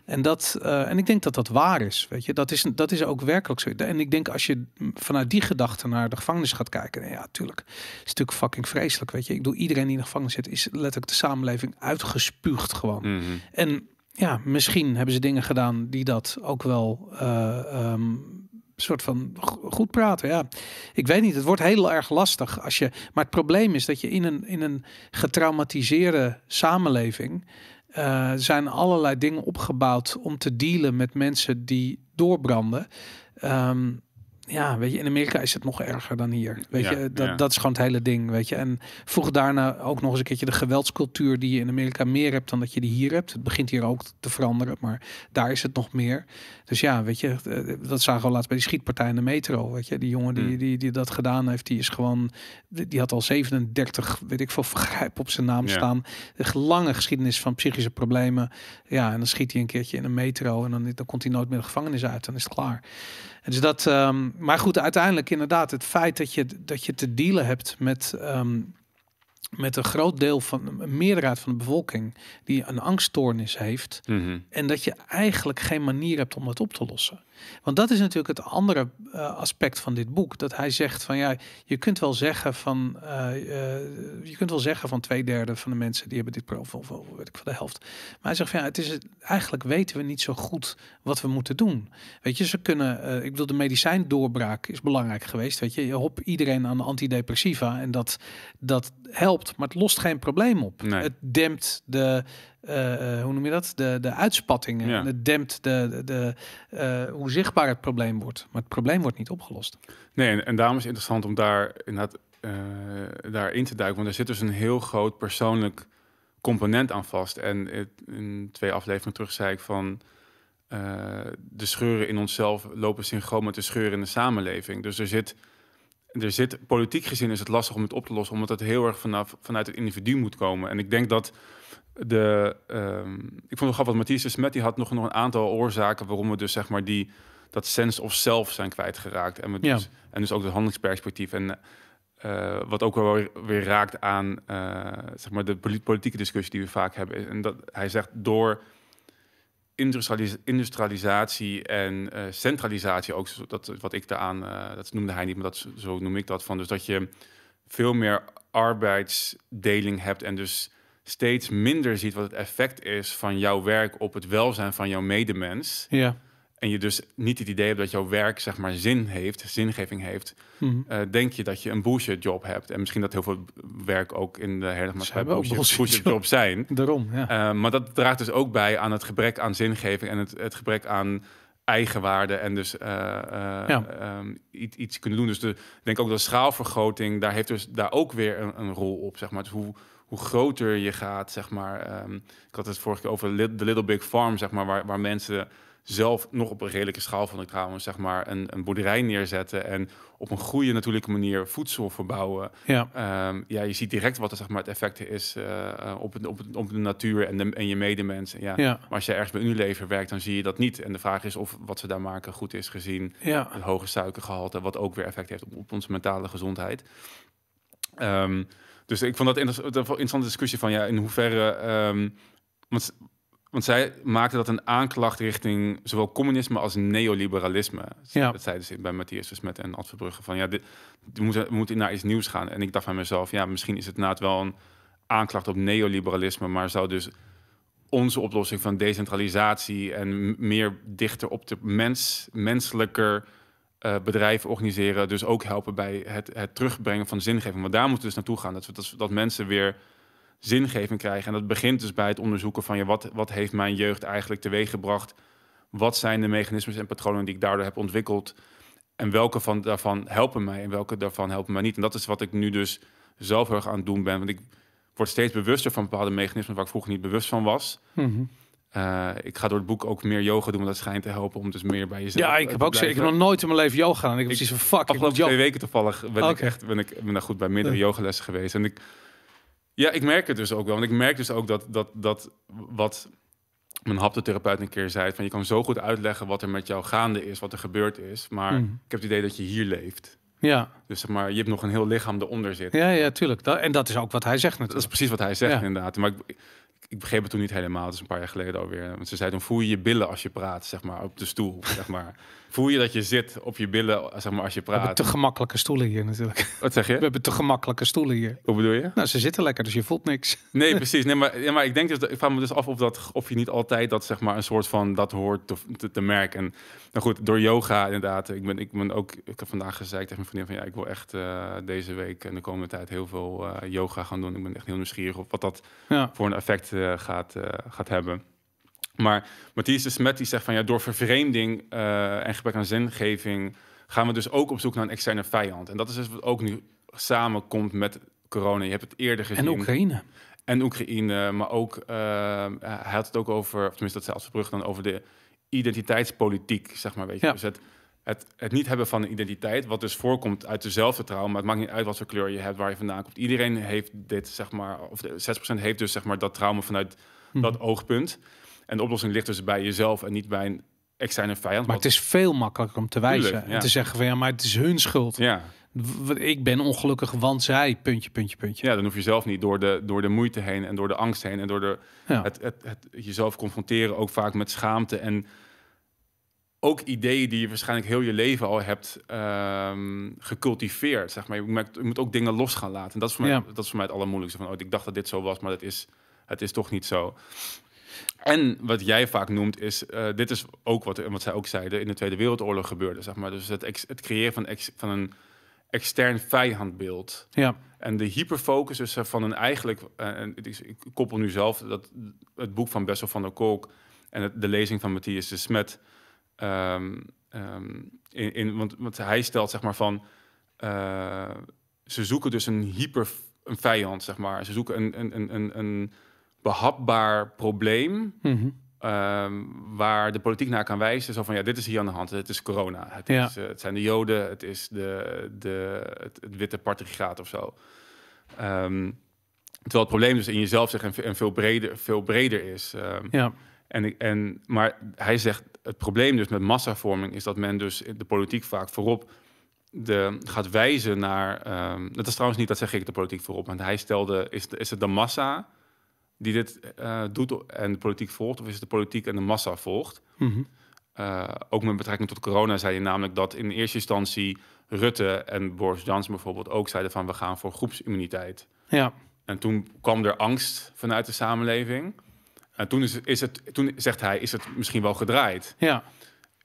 En, dat, eh, en ik denk dat dat waar is. Weet je? Dat, is dat is ook werkelijk zo. En ik denk als je vanuit die gedachte naar de gevangenis gaat kijken. Nou ja, tuurlijk. Het is natuurlijk fucking vreselijk. Weet je? Ik doe iedereen die in de gevangenis zit, is letterlijk de samenleving uitgespuugd gewoon. Mhm. En ja, misschien hebben ze dingen gedaan die dat ook wel. Uh, soort van goed praten. Ja, ik weet niet. Het wordt heel erg lastig als je. Maar het probleem is dat je in een, in een getraumatiseerde samenleving. Eh, er zijn allerlei dingen opgebouwd om te dealen met mensen die doorbranden. Ehm, ja, weet je, in Amerika is het nog erger dan hier. Weet je, dat, dat is gewoon het hele ding, weet je. En voeg daarna ook nog eens een keertje de geweldscultuur die je in Amerika meer hebt dan dat je die hier hebt. Het begint hier ook te veranderen, maar daar is het nog meer. Dus ja, weet je, eh, dat zagen we laatst bij die schietpartij in de metro, weet je. Die jongen die, hmm. die, die, dat gedaan heeft, die is gewoon, die had al 37, weet ik veel, vergrijp op zijn naam staan. Een lange geschiedenis van psychische problemen. Ja, en dan schiet hij een keertje in een metro en dan, dan komt hij nooit meer de gevangenis uit. Dan is het klaar. Dus dat, ehm, maar goed, uiteindelijk inderdaad, het feit dat je, dat je te dealen hebt met ehm, met een groot deel van een meerderheid van de bevolking die een angststoornis heeft. Mhm. En dat je eigenlijk geen manier hebt om dat op te lossen. Want dat is natuurlijk het andere eh, aspect van dit boek. Dat hij zegt van ja, je kunt wel zeggen van eh, eh, je kunt wel zeggen van twee derde van de mensen die hebben dit probleem, of, weet ik van de helft. Maar hij zegt van ja, het is eigenlijk weten we niet zo goed wat we moeten doen. Weet je, ze kunnen, ik bedoel, de medicijndoorbraak is belangrijk geweest. Weet je, je hop iedereen aan antidepressiva en dat dat helpt maar het lost geen probleem op. Het dempt de, eh, eh, hoe noem je dat? De, de uitspattingen. Het dempt de, de, eh, hoe zichtbaar het probleem wordt. Maar het probleem wordt niet opgelost. Nee, en, daarom is het interessant om daar inderdaad uh, daarin te duiken. Want er zit dus een heel groot persoonlijk component aan vast. En in twee afleveringen terug zei ik van... de scheuren in onszelf lopen synchroon met de scheuren in de samenleving. Dus er zit er zit, politiek gezien is het lastig om het op te lossen, omdat het heel erg vanaf, vanuit het individu moet komen. En ik denk dat de. Ehm, ik vond het grappig, wat Matthias de Smet die had nog, nog een aantal oorzaken waarom we dus zeg maar die. dat sense of self zijn kwijtgeraakt. En, dus, en dus ook het handelingsperspectief. En eh, wat ook wel weer, raakt aan eh, zeg maar de politieke discussie die we vaak hebben. En dat hij zegt door industrialisatie en eh, centralisatie ook, dat, wat ik daaraan, eh, dat noemde hij niet, maar dat, zo noem ik dat van. Dus dat je veel meer arbeidsdeling hebt en dus steeds minder ziet wat het effect is van jouw werk op het welzijn van jouw medemens. Ja en je dus niet het idee hebt dat jouw werk zeg maar zin heeft, zingeving heeft, mhm. eh, denk je dat je een bullshit job hebt. En misschien dat heel veel werk ook in de herdermaatschappij ook bullshit, bullshit job zijn. Daarom, ja. Eh, maar dat draagt dus ook bij aan het gebrek aan zingeving en het, het gebrek aan eigenwaarde en dus eh, ehm, iets, iets, kunnen doen. Dus de, ik denk ook dat schaalvergroting, daar heeft dus daar ook weer een, een rol op, zeg maar. Dus hoe, hoe groter je gaat, zeg maar. Ehm, ik had het vorige keer over de Little Big Farm, zeg maar, waar, waar mensen zelf nog op een redelijke schaal van de trouwens, zeg maar, een, een boerderij neerzetten en op een goede natuurlijke manier voedsel verbouwen. Ja, ehm, ja je ziet direct wat er, zeg maar, het effect is eh, eh, op, op, op de natuur en, de, en je medemensen. Ja. ja. Maar als je ergens bij leven werkt, dan zie je dat niet. En de vraag is of wat ze daar maken goed is gezien ja. hoge suikergehalte, wat ook weer effect heeft op, onze mentale gezondheid. Ehm, dus ik vond dat een interessante discussie van ja, in hoeverre. Ehm, want want zij maakte dat een aanklacht richting zowel communisme als neoliberalisme. Dat zeiden ze bij Matthias Smet dus en Ad Verbrugge. Van ja, dit, we moeten, naar iets nieuws gaan. En ik dacht bij mezelf, ja, misschien is het naad wel een aanklacht op neoliberalisme. Maar zou dus onze oplossing van decentralisatie en meer dichter op de mens, menselijker uh, bedrijven organiseren. Dus ook helpen bij het, het terugbrengen van zingeving. Maar daar moeten we dus naartoe gaan. Dat, dat, dat mensen weer zingeving krijgen. En dat begint dus bij het onderzoeken van ja, wat, wat heeft mijn jeugd eigenlijk teweeggebracht? Wat zijn de mechanismes en patronen die ik daardoor heb ontwikkeld? En welke van, daarvan helpen mij en welke daarvan helpen mij niet? En dat is wat ik nu dus zelf heel erg aan het doen ben. Want ik word steeds bewuster van bepaalde mechanismen waar ik vroeger niet bewust van was. Mhm. Eh, ik ga door het boek ook meer yoga doen, want dat schijnt te helpen om dus meer bij jezelf. Ja, ik heb ook zeker, nog nooit in mijn leven yoga gedaan. Ik heb precies van fuck. Afgelopen twee weken toevallig ben ik echt ben ik ben goed bij meerdere yogalessen geweest en ik ja, ik merk het dus ook wel. Want ik merk dus ook dat, dat, dat wat mijn haptotherapeut een keer zei... van je kan zo goed uitleggen wat er met jou gaande is, wat er gebeurd is... maar mhm. ik heb het idee dat je hier leeft. Ja. Dus zeg maar, je hebt nog een heel lichaam eronder zitten. Ja, ja, tuurlijk. en dat is ook wat hij zegt natuurlijk. Dat is precies wat hij zegt inderdaad. Maar ik, ik begreep het toen niet helemaal, is een paar jaar geleden alweer. Want ze zei, dan voel je je billen als je praat, zeg maar, op de stoel, zeg maar. Voel je dat je zit op je billen zeg maar, als je praat? We hebben te gemakkelijke stoelen hier natuurlijk. Wat zeg je? We hebben te gemakkelijke stoelen hier. Hoe bedoel je? Nou, ze zitten lekker, dus je voelt niks. Nee, precies. Nee, maar, ja, maar ik, denk dus, ik vraag me dus af of, dat, of je niet altijd dat, zeg maar, een soort van dat hoort te, te, merken. En nou goed, door yoga inderdaad. Ik, ben, ik, ben ook, ik heb vandaag gezegd tegen mijn vriendin van ja, ik wil echt eh, deze week en de komende tijd heel veel eh, yoga gaan doen. Ik ben echt heel nieuwsgierig op wat dat voor een effect eh, gaat, gaat hebben. Maar Matthias de Smet die zegt van ja, door vervreemding eh, en gebrek aan zingeving gaan we dus ook op zoek naar een externe vijand. En dat is dus wat ook nu samenkomt met corona. Je hebt het eerder gezien. En Oekraïne. En Oekraïne, maar ook, eh, hij had het ook over, of tenminste dat zei als Verbrugge dan over de identiteitspolitiek, zeg maar. Weet je. Ja. Dus het, het, niet hebben van een identiteit, wat dus voorkomt uit dezelfde trauma. Het maakt niet uit wat voor kleur je hebt, waar je vandaan komt. Iedereen heeft dit, zeg maar, of 6% heeft dus zeg maar dat trauma vanuit mhm. dat oogpunt. En de oplossing ligt dus bij jezelf en niet bij een externe vijand. Maar het is veel makkelijker om te wijzen en te zeggen van ja, maar het is hun schuld. Ja. Ik ben ongelukkig, want zij, puntje, puntje, puntje. Ja, dan hoef je zelf niet door de, door de moeite heen en door de angst heen en door de, het, het, het, jezelf confronteren ook vaak met schaamte en ook ideeën die je waarschijnlijk heel je leven al hebt um, gecultiveerd. Zeg maar. je, moet, ook dingen los gaan laten. En dat is voor mij, dat is voor mij het allermoeilijkste. Van, oh, ik dacht dat dit zo was, maar dat is, het is toch niet zo. En wat jij vaak noemt is, eh, dit is ook wat, wat zij ook zeiden, in de Tweede Wereldoorlog gebeurde, zeg maar. Dus het, het creëren van, van een extern vijandbeeld. Ja. En de hyperfocus dus van een eigenlijk, eh, en ik, ik koppel nu zelf dat, het boek van Bessel van der Kolk en de lezing van Matthias de Smet, ehm, ehm, in, in, want, want hij stelt zeg maar van, eh, ze zoeken dus een hyper, een vijand, zeg maar. Ze zoeken een, een, een, een, een behapbaar probleem. Mhm. Ehm, waar de politiek naar kan wijzen. Zo van ja, dit is hier aan de hand. Het is corona. Het, is, eh, het zijn de Joden. Het is de, de, het, witte partigraat of zo. Ehm, terwijl het probleem dus in jezelf zegt en, veel, breder, veel breder is. Ehm. ja. en, en, maar hij zegt het probleem dus met massavorming is dat men dus de politiek vaak voorop de, gaat wijzen naar. dat is trouwens niet, dat zeg ik de politiek voorop. Want hij stelde: is, is het de massa? die dit eh, doet en de politiek volgt, of is het de politiek en de massa volgt? Mhm. Eh, ook met betrekking tot corona zei je namelijk dat in eerste instantie Rutte en Boris Johnson bijvoorbeeld ook zeiden van we gaan voor groepsimmuniteit. Ja. En toen kwam er angst vanuit de samenleving. En toen, is, is het, toen zegt hij, is het misschien wel gedraaid? Ja.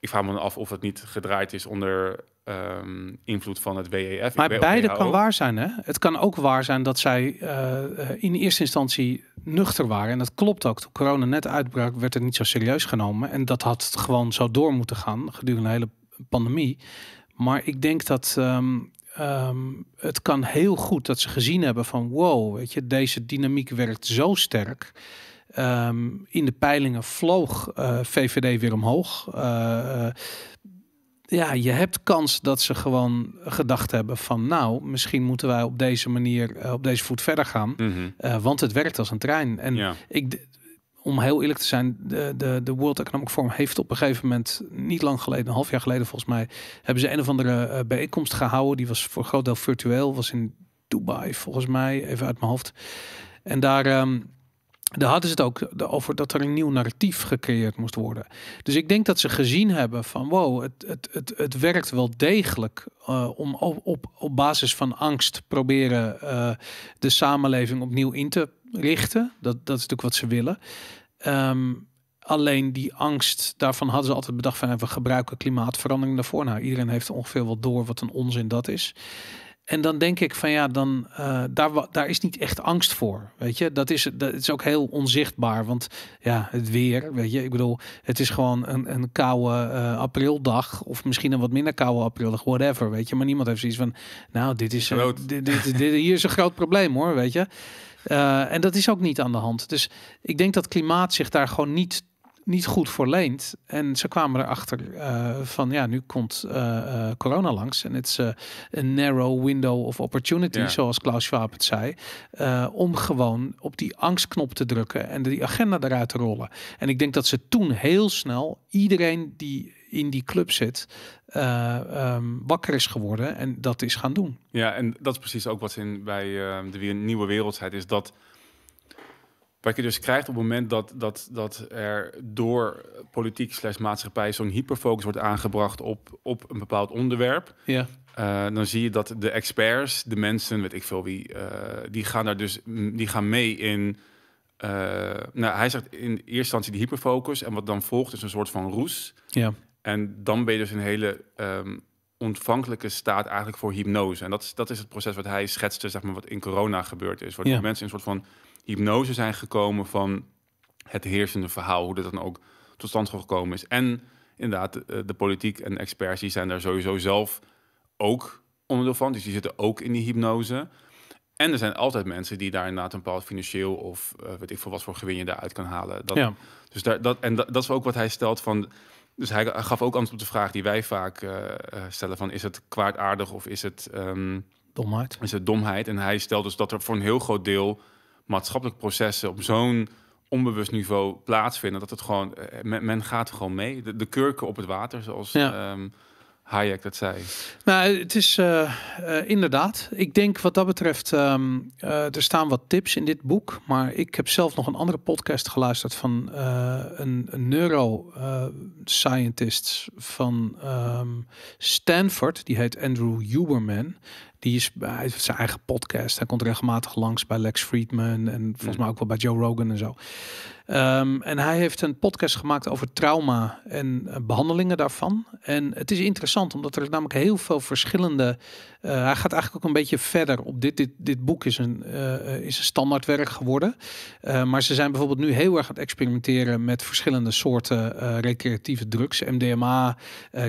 Ik vraag me af of het niet gedraaid is onder um, invloed van het WEF. Maar beide kan waar zijn, hè? Het kan ook waar zijn dat zij eh, in eerste instantie nuchter waren. En dat klopt ook. Toen corona net uitbrak, werd het niet zo serieus genomen. En dat had gewoon zo door moeten gaan gedurende de hele pandemie. Maar ik denk dat um, um, het kan heel goed dat ze gezien hebben van... wow, weet je, deze dynamiek werkt zo sterk... in de peilingen vloog eh, VVD weer omhoog. Eh, ja, je hebt kans dat ze gewoon gedacht hebben van nou, misschien moeten wij op deze manier, eh, op deze voet verder gaan. Mhm. Eh, want het werkt als een trein. En ja. ik, om heel eerlijk te zijn, de, de, de World Economic Forum heeft op een gegeven moment, niet lang geleden, een half jaar geleden volgens mij, hebben ze een of andere eh, bijeenkomst gehouden. Die was voor een groot deel virtueel, was in Dubai volgens mij, even uit mijn hoofd. En daar ehm, daar hadden ze het ook over dat er een nieuw narratief gecreëerd moest worden. Dus ik denk dat ze gezien hebben van wow, het, het, het, het werkt wel degelijk eh, om op, op, op basis van angst proberen eh, de samenleving opnieuw in te richten. Dat, dat is natuurlijk wat ze willen. Ehm, alleen die angst, daarvan hadden ze altijd bedacht van we gebruiken klimaatverandering daarvoor. Nou, iedereen heeft ongeveer wel door wat een onzin dat is. En dan denk ik van ja, dan, eh, daar, daar is niet echt angst voor. Weet je, dat is, dat is ook heel onzichtbaar. Want ja, het weer, weet je, ik bedoel, het is gewoon een, een koude eh, aprildag. Of misschien een wat minder koude aprildag, whatever. Weet je, maar niemand heeft zoiets van, nou, dit is, eh, dit, dit, hier is een groot probleem hoor, weet je. en dat is ook niet aan de hand. Dus ik denk dat klimaat zich daar gewoon niet niet goed voorleend. En ze kwamen erachter uh, van ja, nu komt eh, eh, corona langs. En het is een narrow window of opportunity, zoals Klaus Schwab het zei. om gewoon op die angstknop te drukken en die agenda eruit te rollen. En ik denk dat ze toen heel snel iedereen die in die club zit, ehm, wakker is geworden en dat is gaan doen. Ja, en dat is precies ook wat in bij uh, de nieuwe wereldheid is dat wat je dus krijgt op het moment dat, dat, dat er door politiek slash maatschappij zo'n hyperfocus wordt aangebracht op, op een bepaald onderwerp. Ja. Eh, dan zie je dat de experts, de mensen, weet ik veel wie, eh, die gaan daar dus die gaan mee in. Eh, nou, hij zegt in eerste instantie die hyperfocus. En wat dan volgt is een soort van roes. Ja. En dan ben je dus een hele um, ontvankelijke staat eigenlijk voor hypnose. En dat is, dat is het proces wat hij schetste, zeg maar, wat in corona gebeurd is. wordt ja. mensen in een soort van hypnose zijn gekomen van het heersende verhaal, hoe dat dan ook tot stand gekomen is. En inderdaad, eh, de, politiek en experts die zijn daar sowieso zelf ook onderdeel van. Dus die zitten ook in die hypnose. En er zijn altijd mensen die daar inderdaad een bepaald financieel of uh, weet ik veel wat voor gewin je daaruit kan halen. Dat, Dus daar, dat, en dat, is ook wat hij stelt van. Dus hij gaf ook antwoord op de vraag die wij vaak eh, stellen: van is het kwaadaardig of is het. Um, domheid. Is het domheid? En hij stelt dus dat er voor een heel groot deel maatschappelijk processen op zo'n onbewust niveau plaatsvinden. Dat het gewoon, eh, eh, men, men gaat gewoon mee. De, de, kurken op het water, zoals ja. Ehm, Hayek dat zei. Nou, het is eh, inderdaad. Ik denk wat dat betreft, ehm, er staan wat tips in dit boek. Maar ik heb zelf nog een andere podcast geluisterd van een, een neuroscientist van ehm, Stanford. Die heet Andrew Huberman. Die is, bij zijn eigen podcast. Hij komt regelmatig langs bij Lex Friedman en volgens mm. mij ook wel bij Joe Rogan en zo. Ehm, en hij heeft een podcast gemaakt over trauma en eh, behandelingen daarvan. En het is interessant omdat er namelijk heel veel verschillende. Eh, hij gaat eigenlijk ook een beetje verder op dit. Dit, dit boek is een, uh, is een standaardwerk geworden. maar ze zijn bijvoorbeeld nu heel erg aan het experimenteren met verschillende soorten recreatieve drugs. MDMA,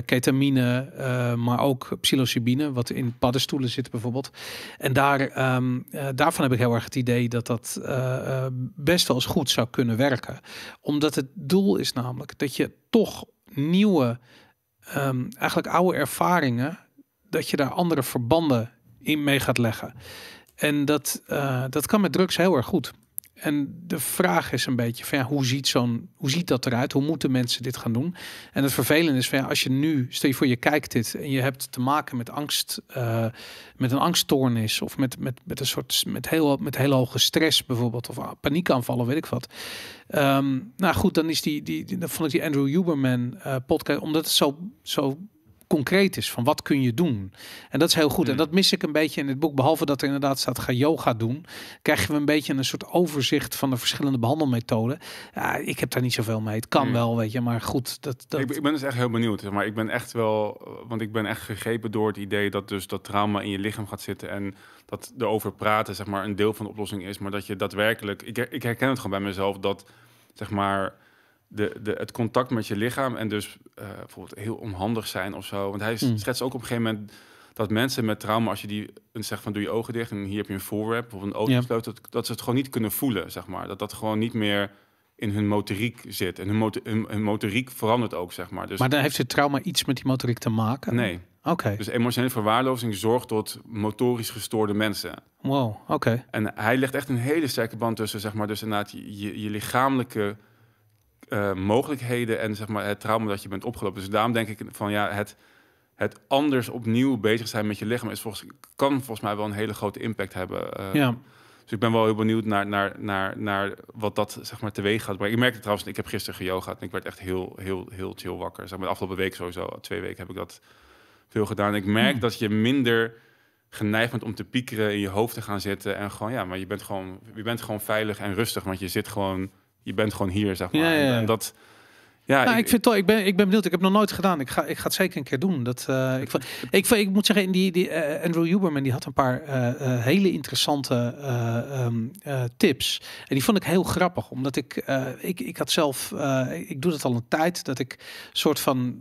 ketamine, maar ook psilocybine, wat in paddenstoelen zit bijvoorbeeld. En daar, ehm, eh, daarvan heb ik heel erg het idee dat dat eh, eh, best wel eens goed zou kunnen werken. Omdat het doel is namelijk dat je toch nieuwe, ehm, eigenlijk oude ervaringen, dat je daar andere verbanden in mee gaat leggen. En dat, dat kan met drugs heel erg goed. En de vraag is een beetje van ja, hoe ziet zo'n, hoe ziet dat eruit? Hoe moeten mensen dit gaan doen? En het vervelende is van ja, als je nu, stel je voor je kijkt dit en je hebt te maken met angst, eh, met een angststoornis of met, met, met een soort, met heel, met heel hoge stress bijvoorbeeld of paniekaanvallen, weet ik wat. Ehm, nou goed, dan is die, die, dan vond ik die Andrew Huberman eh, podcast, omdat het zo, zo concreet is van wat kun je doen. En dat is heel goed. En hmm. dat mis ik een beetje in het boek. Behalve dat er inderdaad staat ga yoga doen, krijgen we een beetje een soort overzicht van de verschillende behandelmethoden. Ja, ik heb daar niet zoveel mee. Het kan hmm. wel, weet je, maar goed. Dat, dat... Ik, ben dus echt heel benieuwd. maar ik ben echt wel, want ik ben echt gegrepen door het idee dat dus dat trauma in je lichaam gaat zitten en dat erover praten zeg maar een deel van de oplossing is, maar dat je daadwerkelijk, ik, ik herken het gewoon bij mezelf dat zeg maar de, de, het contact met je lichaam en dus eh, bijvoorbeeld heel onhandig zijn of zo. Want hij mm. schetst ook op een gegeven moment dat mensen met trauma, als je die een zegt van doe je ogen dicht en hier heb je een voorwerp of een ooggesloten, dat, ze het gewoon niet kunnen voelen, zeg maar. Dat dat gewoon niet meer in hun motoriek zit. En hun, motoriek verandert ook, zeg maar. Dus, maar dan heeft het trauma iets met die motoriek te maken? Nee. Oké. Dus emotionele verwaarlozing zorgt tot motorisch gestoorde mensen. Wow, oké. En hij legt echt een hele sterke band tussen, zeg maar, dus inderdaad je lichamelijke eh, mogelijkheden en zeg maar, het trauma dat je bent opgelopen. Dus daarom denk ik van ja, het, het anders opnieuw bezig zijn met je lichaam is volgens, kan volgens mij wel een hele grote impact hebben. Eh, ja. Dus ik ben wel heel benieuwd naar, naar, naar, naar wat dat zeg maar, teweeg gaat brengen. Ik merkte trouwens, ik heb gisteren gehad en ik werd echt heel, heel, heel chill wakker. Zeg maar, de afgelopen week sowieso, twee weken heb ik dat veel gedaan. ik merk hm. dat je minder geneigd bent om te piekeren, in je hoofd te gaan zitten. En gewoon, ja, maar je bent gewoon, je bent gewoon veilig en rustig, want je zit gewoon je bent gewoon hier, zeg maar. Ja, En, dat... Ja, nou, ik, ik, vind toch, ik ben, ik ben benieuwd. Ik heb nog nooit gedaan. Ik ga, ik ga het zeker een keer doen. Dat, eh, ik, vond, ik, ik, moet zeggen, die, die, uh, Andrew Huberman die had een paar eh, hele interessante ehm, tips. En die vond ik heel grappig. Omdat ik, ik, ik had zelf, ik doe dat al een tijd. Dat ik soort van,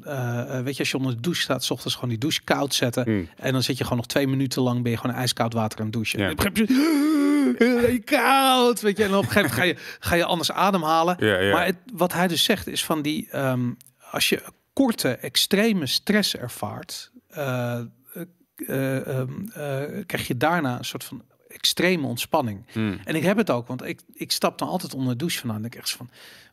weet je, als je onder de douche staat, s ochtends gewoon die douche koud zetten. Hmm. En dan zit je gewoon nog twee minuten lang, ben je gewoon ijskoud water aan het douchen. Ja. Eh, koud, weet je. En op een gegeven moment ga je, anders ademhalen. Maar het, wat hij dus zegt is van die... Ehm, als je korte, extreme stress ervaart... Eh, eh, ehm, krijg je daarna een soort van extreme ontspanning. Hmm. En ik heb het ook, want ik, ik stap dan altijd onder de douche vandaan. En ik echt van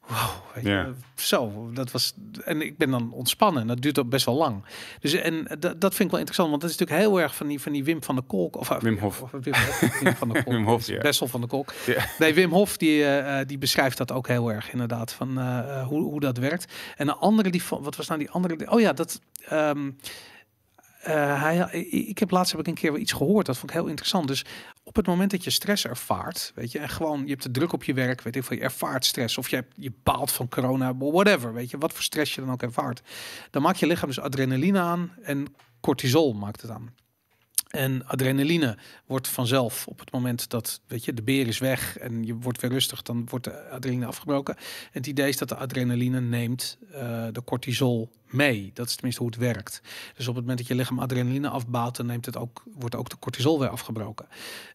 wauw, zo, dat was, en ik ben dan ontspannen. Dat duurt ook best wel lang. Dus en eh, dat, dat vind ik wel interessant, want dat is natuurlijk heel erg van die, van die Wim van der Kolk. Of, eh, eh, Wim Hof. Of, Wim, Hof, Wim van der Kolk. Bessel van der Kolk. Nee, Wim Hof, die, die beschrijft dat ook heel erg, inderdaad, van hoe, hoe dat werkt. En de andere, die, wat was nou die andere? Oh ja, dat... Ehm, eh, hij, ik heb laatst heb ik een keer iets gehoord, dat vond ik heel interessant. Dus op het moment dat je stress ervaart, weet je, en gewoon je hebt de druk op je werk, weet ik veel, je ervaart stress of je, je baalt van corona, whatever, weet je, wat voor stress je dan ook ervaart, dan maakt je lichaam dus adrenaline aan en cortisol maakt het aan. En adrenaline wordt vanzelf op het moment dat weet je, de beer is weg en je wordt weer rustig, dan wordt de adrenaline afgebroken. En het idee is dat de adrenaline neemt eh, de cortisol mee. Dat is tenminste hoe het werkt. Dus op het moment dat je lichaam adrenaline afbouwt, dan neemt het ook, wordt ook de cortisol weer afgebroken.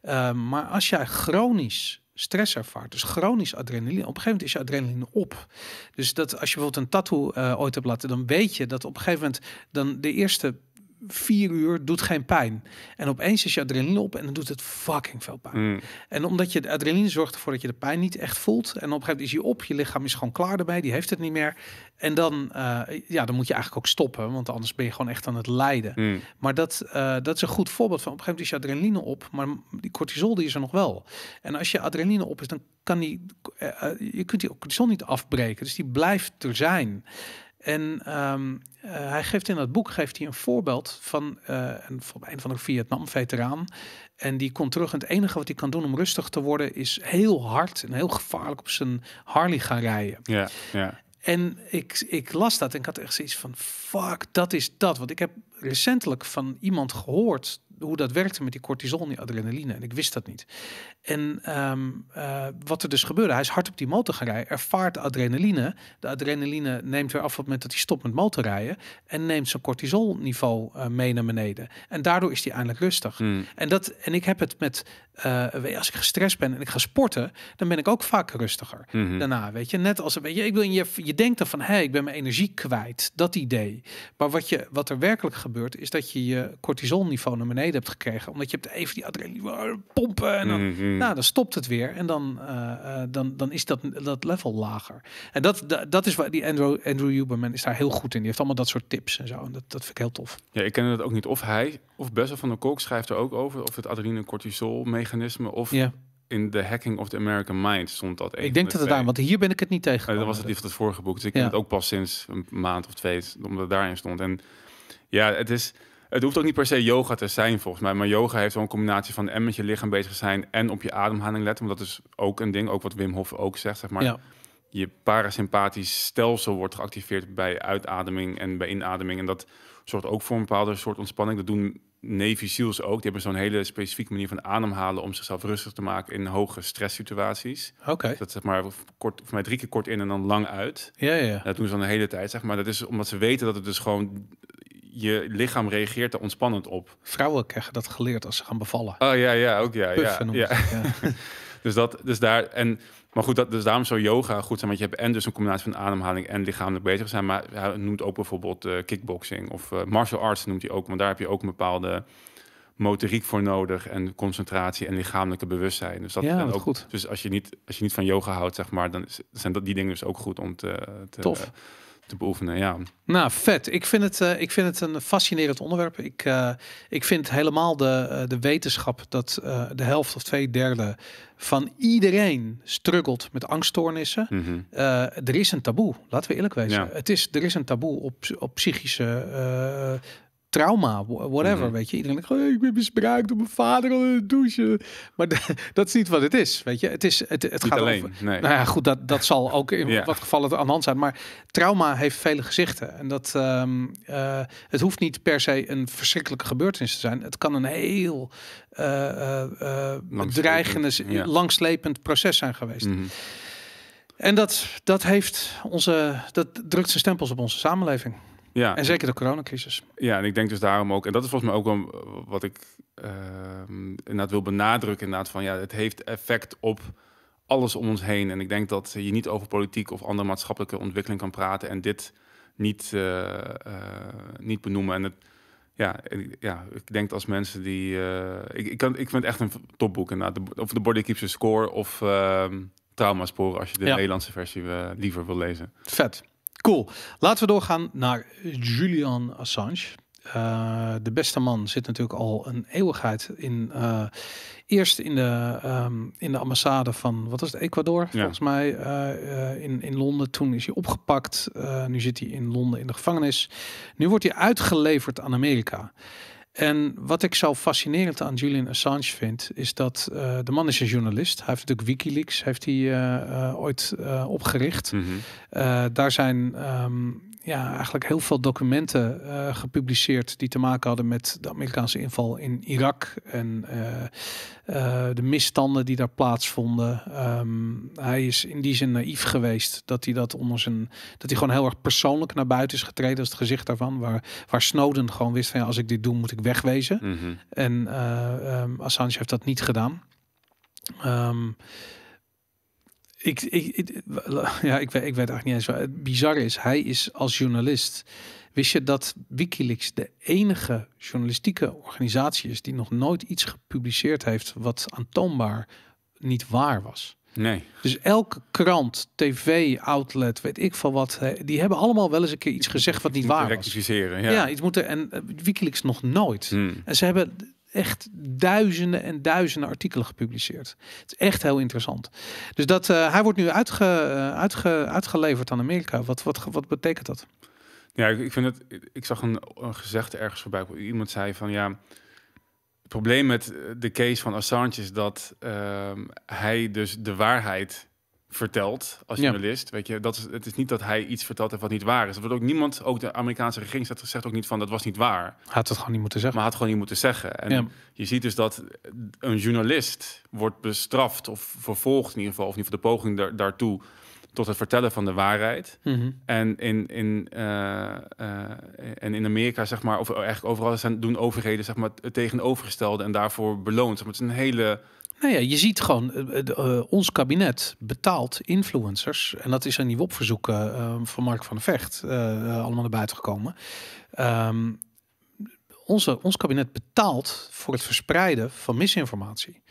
Ehm, maar als jij chronisch stress ervaart. Dus chronisch adrenaline. Op een gegeven moment is je adrenaline op. Dus dat als je bijvoorbeeld een tattoo eh, ooit hebt laten, dan weet je dat op een gegeven moment dan de eerste vier uur doet geen pijn. En opeens is je adrenaline op en dan doet het fucking veel pijn. Mm. En omdat je de adrenaline zorgt ervoor dat je de pijn niet echt voelt. En op een gegeven moment is je op, je lichaam is gewoon klaar erbij, die heeft het niet meer. En dan, eh, ja, dan moet je eigenlijk ook stoppen, want anders ben je gewoon echt aan het lijden. Mm. Maar dat, eh, dat is een goed voorbeeld van op een gegeven moment is je adrenaline op, maar die cortisol die is er nog wel. En als je adrenaline op is, dan kan die, eh, je kunt die cortisol niet afbreken. Dus die blijft er zijn. En ehm, eh, hij geeft in dat boek geeft hij een voorbeeld van uh, een, een van de Vietnam-veteraan. En die komt terug en het enige wat hij kan doen om rustig te worden is heel hard en heel gevaarlijk op zijn Harley gaan rijden. Ja, ja. En ik, ik las dat en ik had echt zoiets van, fuck, dat is dat. Want ik heb recentelijk van iemand gehoord hoe dat werkte met die cortisol die adrenaline. En ik wist dat niet. En ehm, eh, wat er dus gebeurde, hij is hard op die motor gaan rijden, ervaart adrenaline. De adrenaline neemt weer af op het moment dat hij stopt met motorrijden en neemt zijn cortisolniveau eh, mee naar beneden. En daardoor is hij eindelijk rustig. Hmm. En, dat, en ik heb het met, eh, als ik gestrest ben en ik ga sporten, dan ben ik ook vaak rustiger. Hmm. Daarna, weet je, net als een beetje, ik wil je, je denkt dan van, hé, hey, ik ben mijn energie kwijt, dat idee. Maar wat, je, wat er werkelijk gebeurt, is dat je je cortisolniveau naar beneden hebt gekregen. Omdat je hebt even die adrenaline pompen. En dan, mhm. nou, dan stopt het weer. En dan, eh, eh, dan, dan is dat, dat level lager. En dat, dat, is waar die Andrew, Andrew Huberman is daar heel goed in. Die heeft allemaal dat soort tips en zo. En dat, dat vind ik heel tof. Ja, ik ken het ook niet. Of hij, of Bessel van der Kolk schrijft er ook over. Of het adrenaline-cortisol mechanisme. Of in The Hacking of the American Mind stond dat. Ik denk dat het aan, want hier ben ik het niet tegen. Eh, dat was het liefst het vorige boek. Dus ik heb het ook pas sinds een maand of twee, omdat het daarin stond. En ja, het is het hoeft ook niet per se yoga te zijn, volgens mij. Maar yoga heeft wel een combinatie van en met je lichaam bezig zijn en op je ademhaling letten. Want dat is ook een ding, ook wat Wim Hof ook zegt, zeg maar. Ja. Je parasympathisch stelsel wordt geactiveerd bij uitademing en bij inademing. En dat zorgt ook voor een bepaalde soort ontspanning. Dat doen Navy SEALs ook. Die hebben zo'n hele specifieke manier van ademhalen om zichzelf rustig te maken in hoge stresssituaties. Oké. Dat zeg maar kort, voor mij drie keer kort in en dan lang uit. Ja, ja. Dat doen ze dan de hele tijd, zeg maar. Dat is omdat ze weten dat het dus gewoon je lichaam reageert er ontspannend op. Vrouwen krijgen dat geleerd als ze gaan bevallen. Oh ja, ja, ook ja. ja, ja. dus dat, dus daar. En, maar goed, dat, dus daarom zou yoga goed zijn. Want je hebt en dus een combinatie van ademhaling en lichamelijk bezig zijn. Maar hij noemt ook bijvoorbeeld eh, kickboxing of eh, martial arts noemt hij ook. Want daar heb je ook een bepaalde motoriek voor nodig en concentratie en lichamelijke bewustzijn. Dus dat ja, ook goed. Dus als je niet als je niet van yoga houdt, zeg maar, dan zijn dat die dingen dus ook goed om te. te Tof te beoefenen. Ja. Nou, vet. Ik vind het, eh, ik vind het een fascinerend onderwerp. Ik, eh, ik vind helemaal de, eh, de wetenschap dat de helft of twee derde van iedereen struggelt met angststoornissen. Mhm. er is een taboe, laten we eerlijk wezen. Het is, er is een taboe op, op psychische trauma, whatever, mhm. weet je. Iedereen denkt, oh, ik ben misbruikt door mijn vader onder eh, de douche. Maar dat is niet wat het is, weet je. Het, is, het, het gaat alleen, over... Nee. Nou ja, goed, dat, dat zal ook in wat gevallen aan de hand zijn. Maar trauma heeft vele gezichten. En dat, ehm, eh, het hoeft niet per se een verschrikkelijke gebeurtenis te zijn. Het kan een heel uh, uh, langslepend proces zijn geweest. Mhm. En dat, dat, heeft onze, dat drukt zijn stempels op onze samenleving. Ja. En zeker de coronacrisis. Ja, en ik denk dus daarom ook, en dat is volgens mij ook wel eh, wat ik uh, inderdaad wil benadrukken, inderdaad van ja, het heeft effect op alles om ons heen. En ik denk dat je niet over politiek of andere maatschappelijke ontwikkeling kan praten en dit niet, eh, eh, niet benoemen. En het, ja, ja, ik denk als mensen die. ik, ik, kan, ik vind het echt een topboek. Inderdaad. De, of de Body Keeps Score of uh, ehm, Traumasporen, als je de Nederlandse versie liever wil lezen. Vet. Cool. Laten we doorgaan naar Julian Assange. Eh, de beste man zit natuurlijk al een eeuwigheid in. Eh, eerst in de, ehm, in de ambassade van, wat was het, Ecuador, volgens mij, eh, in, in Londen. Toen is hij opgepakt. nu zit hij in Londen in de gevangenis. Nu wordt hij uitgeleverd aan Amerika. En wat ik zo fascinerend aan Julian Assange vind, is dat eh, de man is een journalist. Hij heeft natuurlijk Wikileaks heeft hij, eh, eh, ooit opgericht. Mm daar zijn ehm, ja, eigenlijk heel veel documenten eh, gepubliceerd die te maken hadden met de Amerikaanse inval in Irak en eh, eh, de misstanden die daar plaatsvonden. Ehm, hij is in die zin naïef geweest dat hij dat onder zijn, dat hij gewoon heel erg persoonlijk naar buiten is getreden. als het gezicht daarvan, waar, waar Snowden gewoon wist van ja, als ik dit doe moet ik wegwezen. Mhm. En ehm, Assange heeft dat niet gedaan. Ehm, ik, ik, ja, ik, weet, eigenlijk niet eens waar. Het bizarre is, hij is als journalist. Wist je dat Wikileaks de enige journalistieke organisatie is die nog nooit iets gepubliceerd heeft wat aantoonbaar niet waar was? Nee. Dus elke krant, tv, outlet, weet ik van wat, die hebben allemaal wel eens een keer iets gezegd wat niet waar was. Rectificeren, ja. iets moeten en eh, Wikileaks nog nooit. Hmm. En ze hebben echt duizenden en duizenden artikelen gepubliceerd. Het is echt heel interessant. Dus dat, eh, hij wordt nu uitge, eh, uitge, uitgeleverd aan Amerika. Wat, wat, wat betekent dat? Ja, ik, vind het. Ik zag een, een gezegde ergens voorbij. Iemand zei van ja. Het probleem met de case van Assange is dat ehm, hij dus de waarheid vertelt als journalist. Weet je, dat is, het is niet dat hij iets vertelt heeft wat niet waar is. Er wordt ook niemand, ook de Amerikaanse regering zegt ook niet van dat was niet waar. Had het gewoon niet moeten zeggen. Maar had gewoon niet moeten zeggen. En je ziet dus dat een journalist wordt bestraft of vervolgd in ieder geval, of niet voor de poging daartoe tot het vertellen van de waarheid. Mhm. En in, in, eh, eh, en in Amerika, zeg maar, of eigenlijk overal zijn, doen overheden zeg maar, het tegenovergestelde en daarvoor beloond. het is een hele nou ja, je ziet gewoon, eh, eh, eh, ons kabinet betaalt influencers. En dat is een nieuw opverzoek ehm, van Mark van de Vecht allemaal naar buiten gekomen. Ehm, onze, ons kabinet betaalt voor het verspreiden van misinformatie.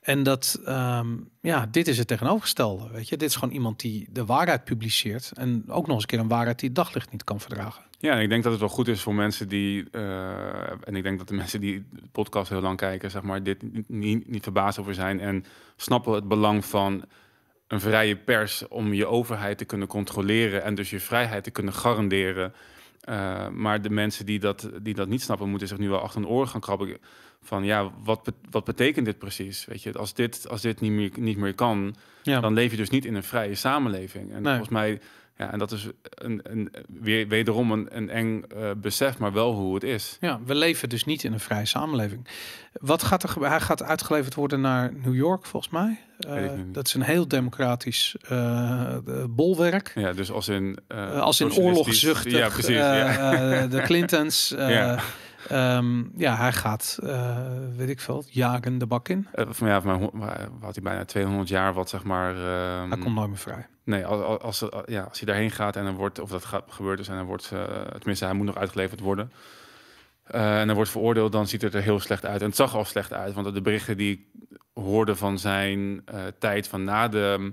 En dat, ehm, ja, dit is het tegenovergestelde. Weet je, dit is gewoon iemand die de waarheid publiceert. En ook nog eens een keer een waarheid die het daglicht niet kan verdragen. Ja, en ik denk dat het wel goed is voor mensen die. Eh, en ik denk dat de mensen die de podcast heel lang kijken, zeg maar, dit niet, niet verbaasd over zijn. En snappen het belang van een vrije pers om je overheid te kunnen controleren. En dus je vrijheid te kunnen garanderen. Eh, maar de mensen die dat, die dat niet snappen, moeten zich nu wel achter een oren gaan krabben van ja, wat, wat betekent dit precies? Weet je, als dit, als dit niet, meer, niet meer kan, dan leef je dus niet in een vrije samenleving. En volgens mij, ja, en dat is een, een, weer, wederom een, een eng eh, besef, maar wel hoe het is. Ja, we leven dus niet in een vrije samenleving. Wat gaat er Hij gaat uitgeleverd worden naar New York, volgens mij. Eh, dat is een heel democratisch eh, bolwerk. Ja, dus als in... als in oorlogzuchtig. Ja, precies. Ja. de Clintons. ja. Ehm, ja, hij gaat, eh, weet ik veel, jagen de bak in. Uh, van, ja, van mijn, had hij bijna 200 jaar wat, zeg maar... Ehm, hij komt nooit meer vrij. Nee, als, als, eh, ja, als hij daarheen gaat en dan wordt, of dat gaat, gebeurt is en dan wordt, uh, tenminste hij moet nog uitgeleverd worden. en dan wordt veroordeeld, dan ziet het er heel slecht uit. En het zag al slecht uit, want de berichten die ik hoorde van zijn tijd van na de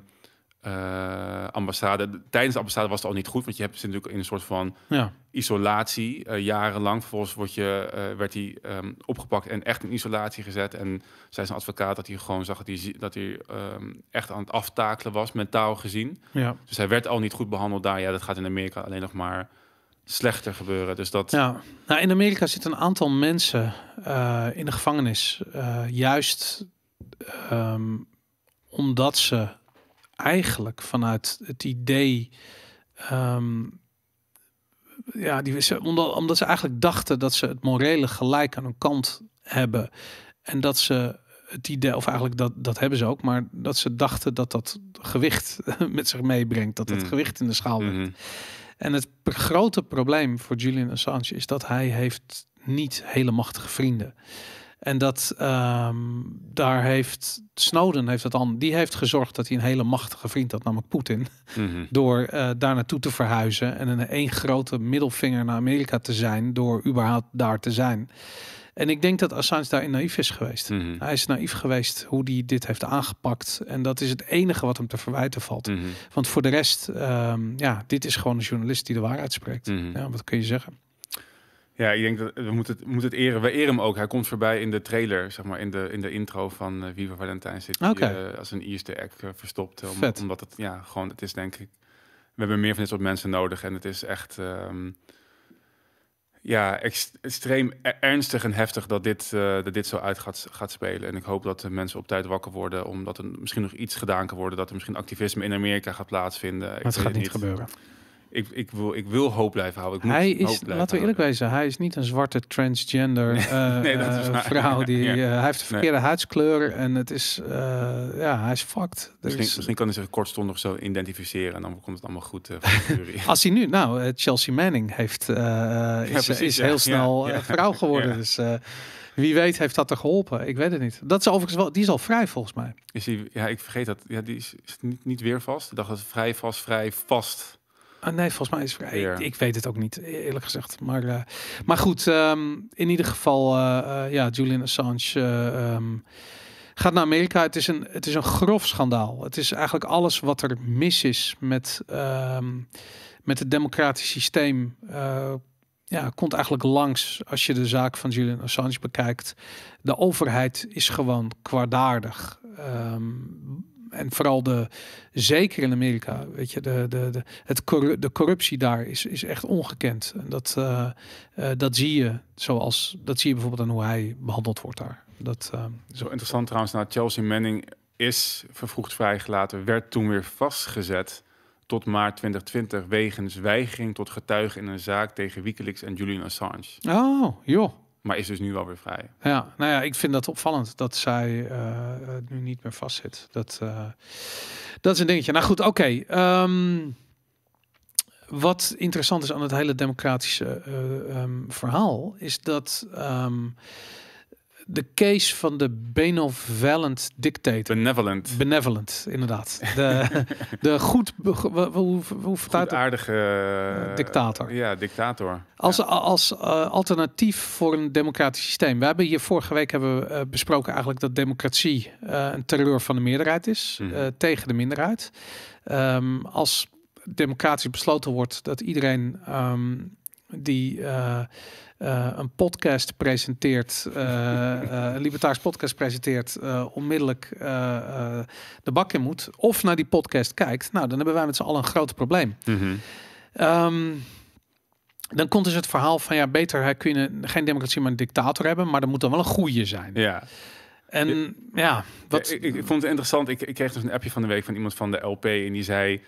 eh, ambassade. Tijdens de ambassade was het al niet goed, want je hebt, ze natuurlijk in een soort van ja. isolatie eh, jarenlang. Vervolgens wordt je, eh, werd hij ehm, opgepakt en echt in isolatie gezet. En zei zijn advocaat dat hij gewoon zag dat hij, dat hij ehm, echt aan het aftakelen was, mentaal gezien. Ja. Dus hij werd al niet goed behandeld daar. Ja, dat gaat in Amerika alleen nog maar slechter gebeuren. Dus dat... ja. nou, in Amerika zitten een aantal mensen in de gevangenis juist ehm, omdat ze eigenlijk vanuit het idee. Ehm, ja, die, omdat, omdat ze eigenlijk dachten dat ze het morele gelijk aan hun kant hebben. En dat ze het idee, of eigenlijk dat, dat hebben ze ook, maar dat ze dachten dat dat gewicht met zich meebrengt, dat het mm. gewicht in de schaal mm En het grote probleem voor Julian Assange is dat hij heeft niet hele machtige vrienden en dat ehm, daar heeft Snowden heeft dat dan, die heeft gezorgd dat hij een hele machtige vriend had, namelijk Poetin. Mhm. Door eh, daar naartoe te verhuizen en een één grote middelvinger naar Amerika te zijn, door überhaupt daar te zijn. En ik denk dat Assange daarin naïef is geweest. Mhm. Hij is naïef geweest hoe hij dit heeft aangepakt. En dat is het enige wat hem te verwijten valt. Mhm. Want voor de rest, ehm, ja, dit is gewoon een journalist die de waarheid spreekt. Ja, wat kun je zeggen? Ja, ik denk dat we moeten het, moeten het eren. We eren hem ook. Hij komt voorbij in de trailer, zeg maar, in de, in de intro van Wie eh, Viva Valentijn zit okay. Eh, als een eerste act eh, verstopt. omdat het, ja, gewoon, het is denk ik... We hebben meer van dit soort mensen nodig en het is echt... Ehm, ja, extreem e-, ernstig en heftig dat dit, dat dit zo uit gaat, gaat spelen. En ik hoop dat de mensen op tijd wakker worden, omdat er misschien nog iets gedaan kan worden. Dat er misschien activisme in Amerika gaat plaatsvinden. Maar het gaat niet gebeuren ik, ik, wil, ik wil hoop blijven houden. Ik hij moet is, hoop blijven laten we eerlijk houden. hij is niet een zwarte transgender eh, eh, vrouw. Die, eh, hij heeft de verkeerde huidskleur en het is, ja, hij is fucked. Misschien, is, misschien, kan hij zich kortstondig zo identificeren en dan komt het allemaal goed. Als hij nu, nou, Chelsea Manning heeft, is, is heel snel vrouw geworden. Dus wie weet heeft dat er geholpen. Ik weet het niet. Dat is overigens wel, die is al vrij volgens mij. Is hij, ja, ik vergeet dat. Ja, die is, is niet, niet weer vast. Ik dacht dat vrij vast, vrij vast Ah, nee, volgens mij is ja. ik, weet het ook niet, e-, eerlijk gezegd. Maar, eh, maar goed, ehm, in ieder geval, eh, eh, ja, Julian Assange ehm, gaat naar Amerika. Het is, een, het is een grof schandaal. Het is eigenlijk alles wat er mis is met, ehm, met het democratisch systeem ja, komt eigenlijk langs als je de zaak van Julian Assange bekijkt. De overheid is gewoon kwaadaardig en vooral de, zeker in Amerika, weet je, de, de, de, het de corruptie daar is, is echt ongekend. En dat, eh, eh, dat zie je, zoals, dat zie je bijvoorbeeld aan hoe hij behandeld wordt daar. Dat, eh, Zo interessant trouwens, nou, Chelsea Manning is vervroegd vrijgelaten, werd toen weer vastgezet tot maart 2020 wegens weigering tot getuige in een zaak tegen Wikileaks en Julian Assange. Oh, joh. Maar is dus nu wel weer vrij. Ja, nou ja, ik vind dat opvallend dat zij eh, nu niet meer vastzit. Dat, eh, dat is een dingetje. Nou goed, oké. Ehm, wat interessant is aan het hele democratische eh, ehm, verhaal, is dat ehm, de case van de benevolent dictator. Benevolent. Benevolent, inderdaad. De, de goed, hoe, hoe, het aardige eh, dictator. Ja, dictator. Als, als eh, alternatief voor een democratisch systeem. We hebben hier vorige week hebben we, eh, besproken eigenlijk dat democratie een terreur van de meerderheid is mhm. tegen de minderheid. Ehm, als democratisch besloten wordt dat iedereen ehm, die eh, eh, een podcast presenteert, eh, een libertaars podcast presenteert, onmiddellijk de bak in moet, of naar die podcast kijkt, nou, dan hebben wij met z'n allen een groot probleem. Mhm. Ehm, dan komt dus het verhaal van ja, beter hè, kun je geen democratie maar een dictator hebben, maar dan moet dan wel een goede zijn. Ja. En ja, wat... ik, vond het interessant. Ik, ik, kreeg dus een appje van de week van iemand van de LP en die zei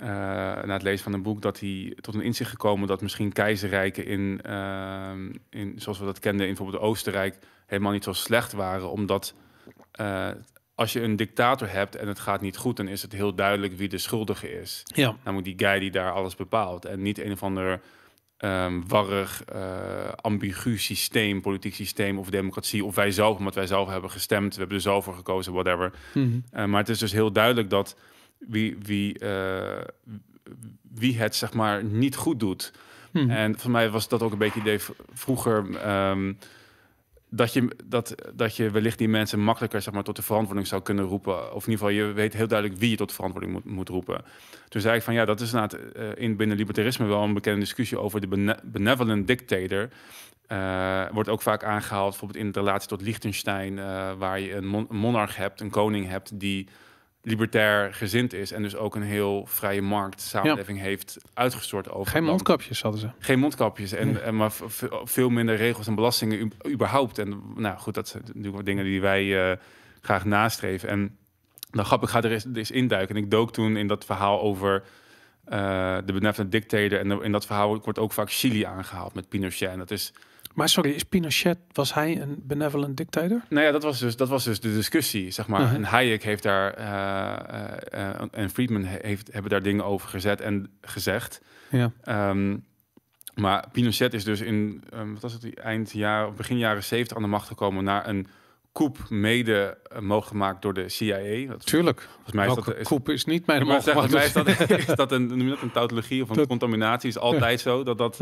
eh, na het lezen van een boek dat hij tot een inzicht gekomen dat misschien keizerrijken in, ehm, in zoals we dat kenden in bijvoorbeeld Oostenrijk helemaal niet zo slecht waren, omdat eh, als je een dictator hebt en het gaat niet goed, dan is het heel duidelijk wie de schuldige is. Ja. Namelijk die guy die daar alles bepaalt en niet een of ander ehm, warrig, eh, ambigu systeem, politiek systeem of democratie of wij zelf, omdat wij zelf hebben gestemd, we hebben er zelf voor gekozen, whatever. Mhm. maar het is dus heel duidelijk dat wie, wie, eh, wie het zeg maar niet goed doet. Hmm. En voor mij was dat ook een beetje idee vroeger. Ehm, dat je, dat, dat je wellicht die mensen makkelijker zeg maar, tot de verantwoording zou kunnen roepen. Of in ieder geval, je weet heel duidelijk wie je tot de verantwoording moet, moet roepen. Toen zei ik van ja, dat is inderdaad, eh, in binnen libertarisme wel een bekende discussie over de benevolent dictator. Eh, wordt ook vaak aangehaald, bijvoorbeeld in relatie tot Liechtenstein, waar je een monarch hebt, een koning hebt die libertair gezind is en dus ook een heel vrije markt samenleving heeft uitgestort over. Geen mondkapjes hadden ze. Geen mondkapjes en, en maar veel minder regels en belastingen überhaupt. En nou goed, dat zijn natuurlijk dingen die wij eh, graag nastreven. En dan nou, grappig, ik ga er eens, er eens induiken. En ik dook toen in dat verhaal over eh, de benevolent dictator. En in dat verhaal wordt ook vaak Chili aangehaald met Pinochet. En dat is maar sorry, is Pinochet, was hij een benevolent dictator? Nou ja, dat was dus, dat was dus de discussie, zeg maar. Uh-huh. En Hayek heeft daar, eh, eh, eh, en Friedman heeft, hebben daar dingen over gezet en gezegd. Ja. Ehm, maar Pinochet is dus in, ehm, wat was het, eind jaar, begin jaren zeventig aan de macht gekomen naar een koep mede mogelijk gemaakt door de CIA. Tuurlijk. Volgens mij is Welke dat, is, koep is niet mijn mogelijk Volgens mij is dat, is dat een, een tautologie of een contaminatie. is altijd zo dat dat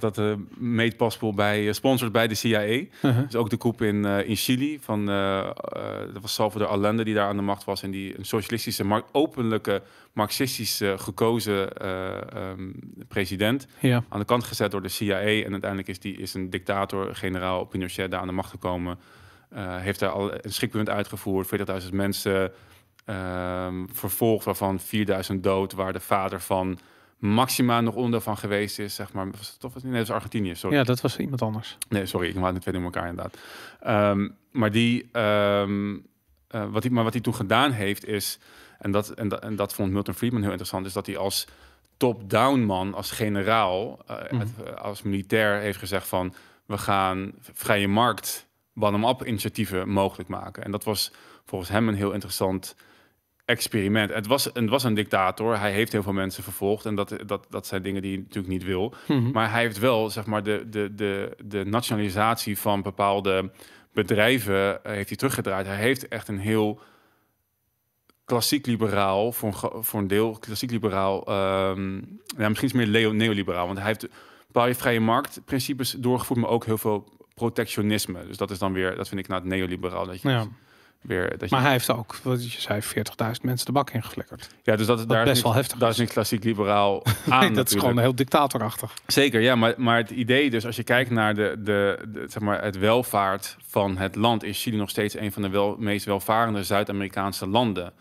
dat dat uh, eh, meetpaspoel bij eh, sponsors bij de CIA. is uh-huh. Dus ook de coup in, eh, in Chili van dat was Salvador Allende die daar aan de macht was en die een socialistische, mar openlijke marxistische gekozen ehm, president ja. aan de kant gezet door de CIA en uiteindelijk is die is een dictator generaal Pinochet daar aan de macht gekomen. heeft daar al een schrikpunt uitgevoerd, 40.000 mensen. Ehm, vervolgd waarvan 4000 dood, waar de vader van Maxima nog onderdeel van geweest is, zeg maar. Was het toch? Nee, dat was Argentinië, sorry. Ja, dat was iemand anders. Nee, sorry, ik maak het twee in elkaar inderdaad. Ehm, maar die, ehm, eh, wat hij, maar wat hij toen gedaan heeft is, en dat, en, dat, en dat vond Milton Friedman heel interessant, is dat hij als top-down man, als generaal, eh, mhm. als militair heeft gezegd van, we gaan vrije markt, bottom-up initiatieven mogelijk maken. En dat was volgens hem een heel interessant experiment. Het was, het was een dictator. Hij heeft heel veel mensen vervolgd. En dat, dat, dat zijn dingen die hij natuurlijk niet wil. Mhm. Maar hij heeft wel zeg maar, de, de, de, de nationalisatie van bepaalde bedrijven eh, heeft hij teruggedraaid. Hij heeft echt een heel klassiek liberaal, voor een, voor een deel klassiek liberaal, ehm, ja, misschien iets meer leo, neoliberaal. Want hij heeft bepaalde vrije marktprincipes doorgevoerd, maar ook heel veel protectionisme. Dus dat is dan weer, dat vind ik naar het neoliberaal. Dat je ja. Dus maar hij heeft ook, wat je zei, 40.000 mensen de bak ingeflikkerd. Ja, dus dat, dat daar best is wel heftig. Dat is een klassiek liberaal aan. nee, dat is gewoon heel dictatorachtig. Zeker, ja, maar, maar het idee, dus als je kijkt naar de, de, zeg maar het welvaart van het land, is Chili nog steeds een van de meest welvarende Zuid-Amerikaanse landen.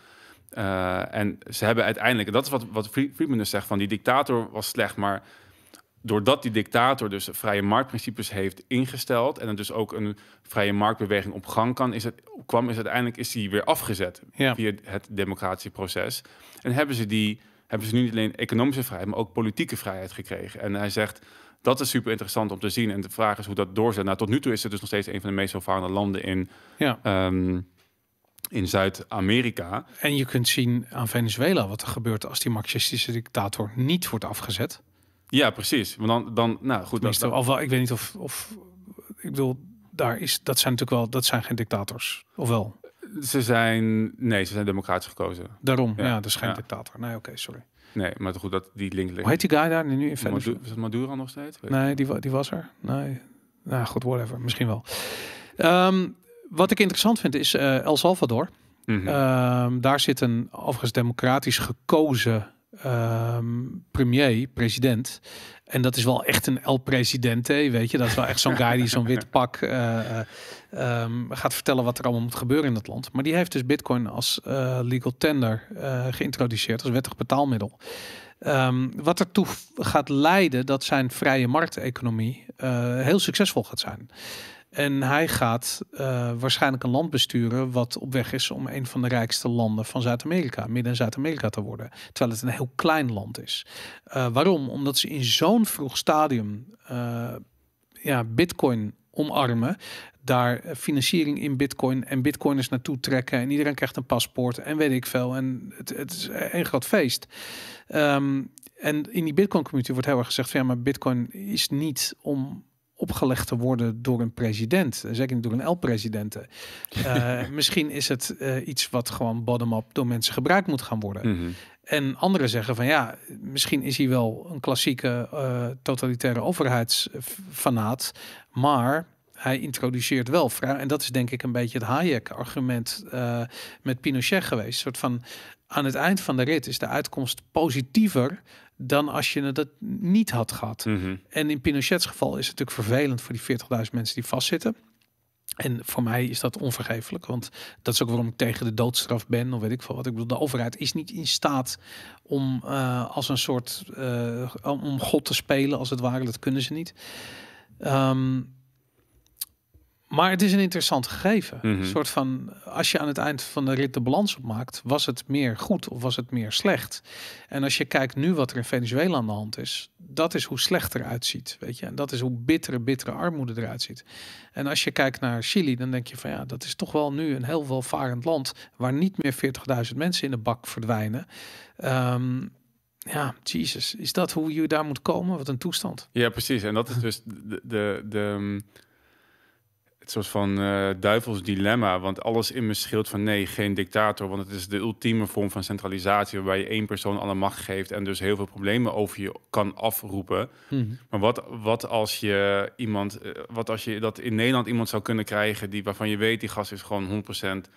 Eh, en ze hebben uiteindelijk, dat is wat, wat Friedman dus zegt, van die dictator was slecht, maar doordat die dictator dus vrije marktprincipes heeft ingesteld en er dus ook een vrije marktbeweging op gang kan, is het, kwam is uiteindelijk is die weer afgezet ja. via het democratische proces. En hebben ze die hebben ze nu niet alleen economische vrijheid, maar ook politieke vrijheid gekregen. En hij zegt dat is super interessant om te zien. En de vraag is hoe dat doorzet. Nou, tot nu toe is het dus nog steeds een van de meest welvarende landen in. Ja. Ehm, in Zuid-Amerika. En je kunt zien aan Venezuela wat er gebeurt als die Marxistische dictator niet wordt afgezet. Ja, precies. Maar dan, dan nou goed. dat al wel ik weet niet of, of, ik bedoel, daar is, dat zijn natuurlijk wel, dat zijn geen dictators, of wel? Ze zijn, nee, ze zijn democratisch gekozen. Daarom, ja, dat is geen dictator. Nee, oké, sorry. Nee, maar goed, dat die link ligt. Hoe heet die guy daar nu in Venezuela Maduro, is dat Maduro nog steeds? nee, die, die was er. Nee, nou goed, whatever, misschien wel. Ehm, wat ik interessant vind is eh, El Salvador. Mhm. Ehm, daar zit een overigens democratisch gekozen Ehm, premier, president. En dat is wel echt een El Presidente, weet je. Dat is wel echt zo'n guy die zo'n wit pak eh, eh, ehm, gaat vertellen wat er allemaal moet gebeuren in dat land. Maar die heeft dus bitcoin als eh, legal tender geïntroduceerd, als wettig betaalmiddel. Ehm, wat ertoe gaat leiden dat zijn vrije markteconomie heel succesvol gaat zijn. En hij gaat eh, waarschijnlijk een land besturen wat op weg is om een van de rijkste landen van Zuid-Amerika, midden- Zuid-Amerika te worden. Terwijl het een heel klein land is. Eh, waarom? Omdat ze in zo'n vroeg stadium eh, ja, bitcoin omarmen. Daar financiering in bitcoin en bitcoiners naartoe trekken. En iedereen krijgt een paspoort en weet ik veel. En het, het is een groot feest. Ehm, en in die bitcoin community wordt heel erg gezegd van ja, maar bitcoin is niet om opgelegd te worden door een president. Zeker niet door een L-presidenten. Eh, misschien is het eh, iets wat gewoon bottom-up door mensen gebruikt moet gaan worden. Mhm. En anderen zeggen van ja, misschien is hij wel een klassieke uh, totalitaire overheidsfanaat. Maar hij introduceert wel vrij. En dat is denk ik een beetje het Hayek-argument met Pinochet geweest. soort van aan het eind van de rit is de uitkomst positiever dan als je het niet had gehad. Mhm. En in Pinochets geval is het natuurlijk vervelend voor die 40.000 mensen die vastzitten. En voor mij is dat onvergeeflijk, want dat is ook waarom ik tegen de doodstraf ben, of weet ik veel wat. Ik bedoel, de overheid is niet in staat om eh, als een soort, eh, om God te spelen, als het ware. Dat kunnen ze niet. Um, maar het is een interessant gegeven. Mhm. Een soort van, als je aan het eind van de rit de balans opmaakt, was het meer goed of was het meer slecht? En als je kijkt nu wat er in Venezuela aan de hand is, dat is hoe slecht eruit ziet, weet je. En dat is hoe bittere, bittere armoede eruit ziet. En als je kijkt naar Chili, dan denk je van ja, dat is toch wel nu een heel welvarend land waar niet meer 40.000 mensen in de bak verdwijnen. Ehm, ja, Jesus, is dat hoe je daar moet komen? Wat een toestand. Ja, precies. En dat is dus de, de, de soort van eh, duivels dilemma. Want alles in me scheelt van nee, geen dictator. Want het is de ultieme vorm van centralisatie. waarbij je één persoon alle macht geeft. en dus heel veel problemen over je kan afroepen. Mhm. Maar wat, wat als je iemand. Eh, wat als je dat in Nederland iemand zou kunnen krijgen. Die, waarvan je weet die gast is gewoon 100%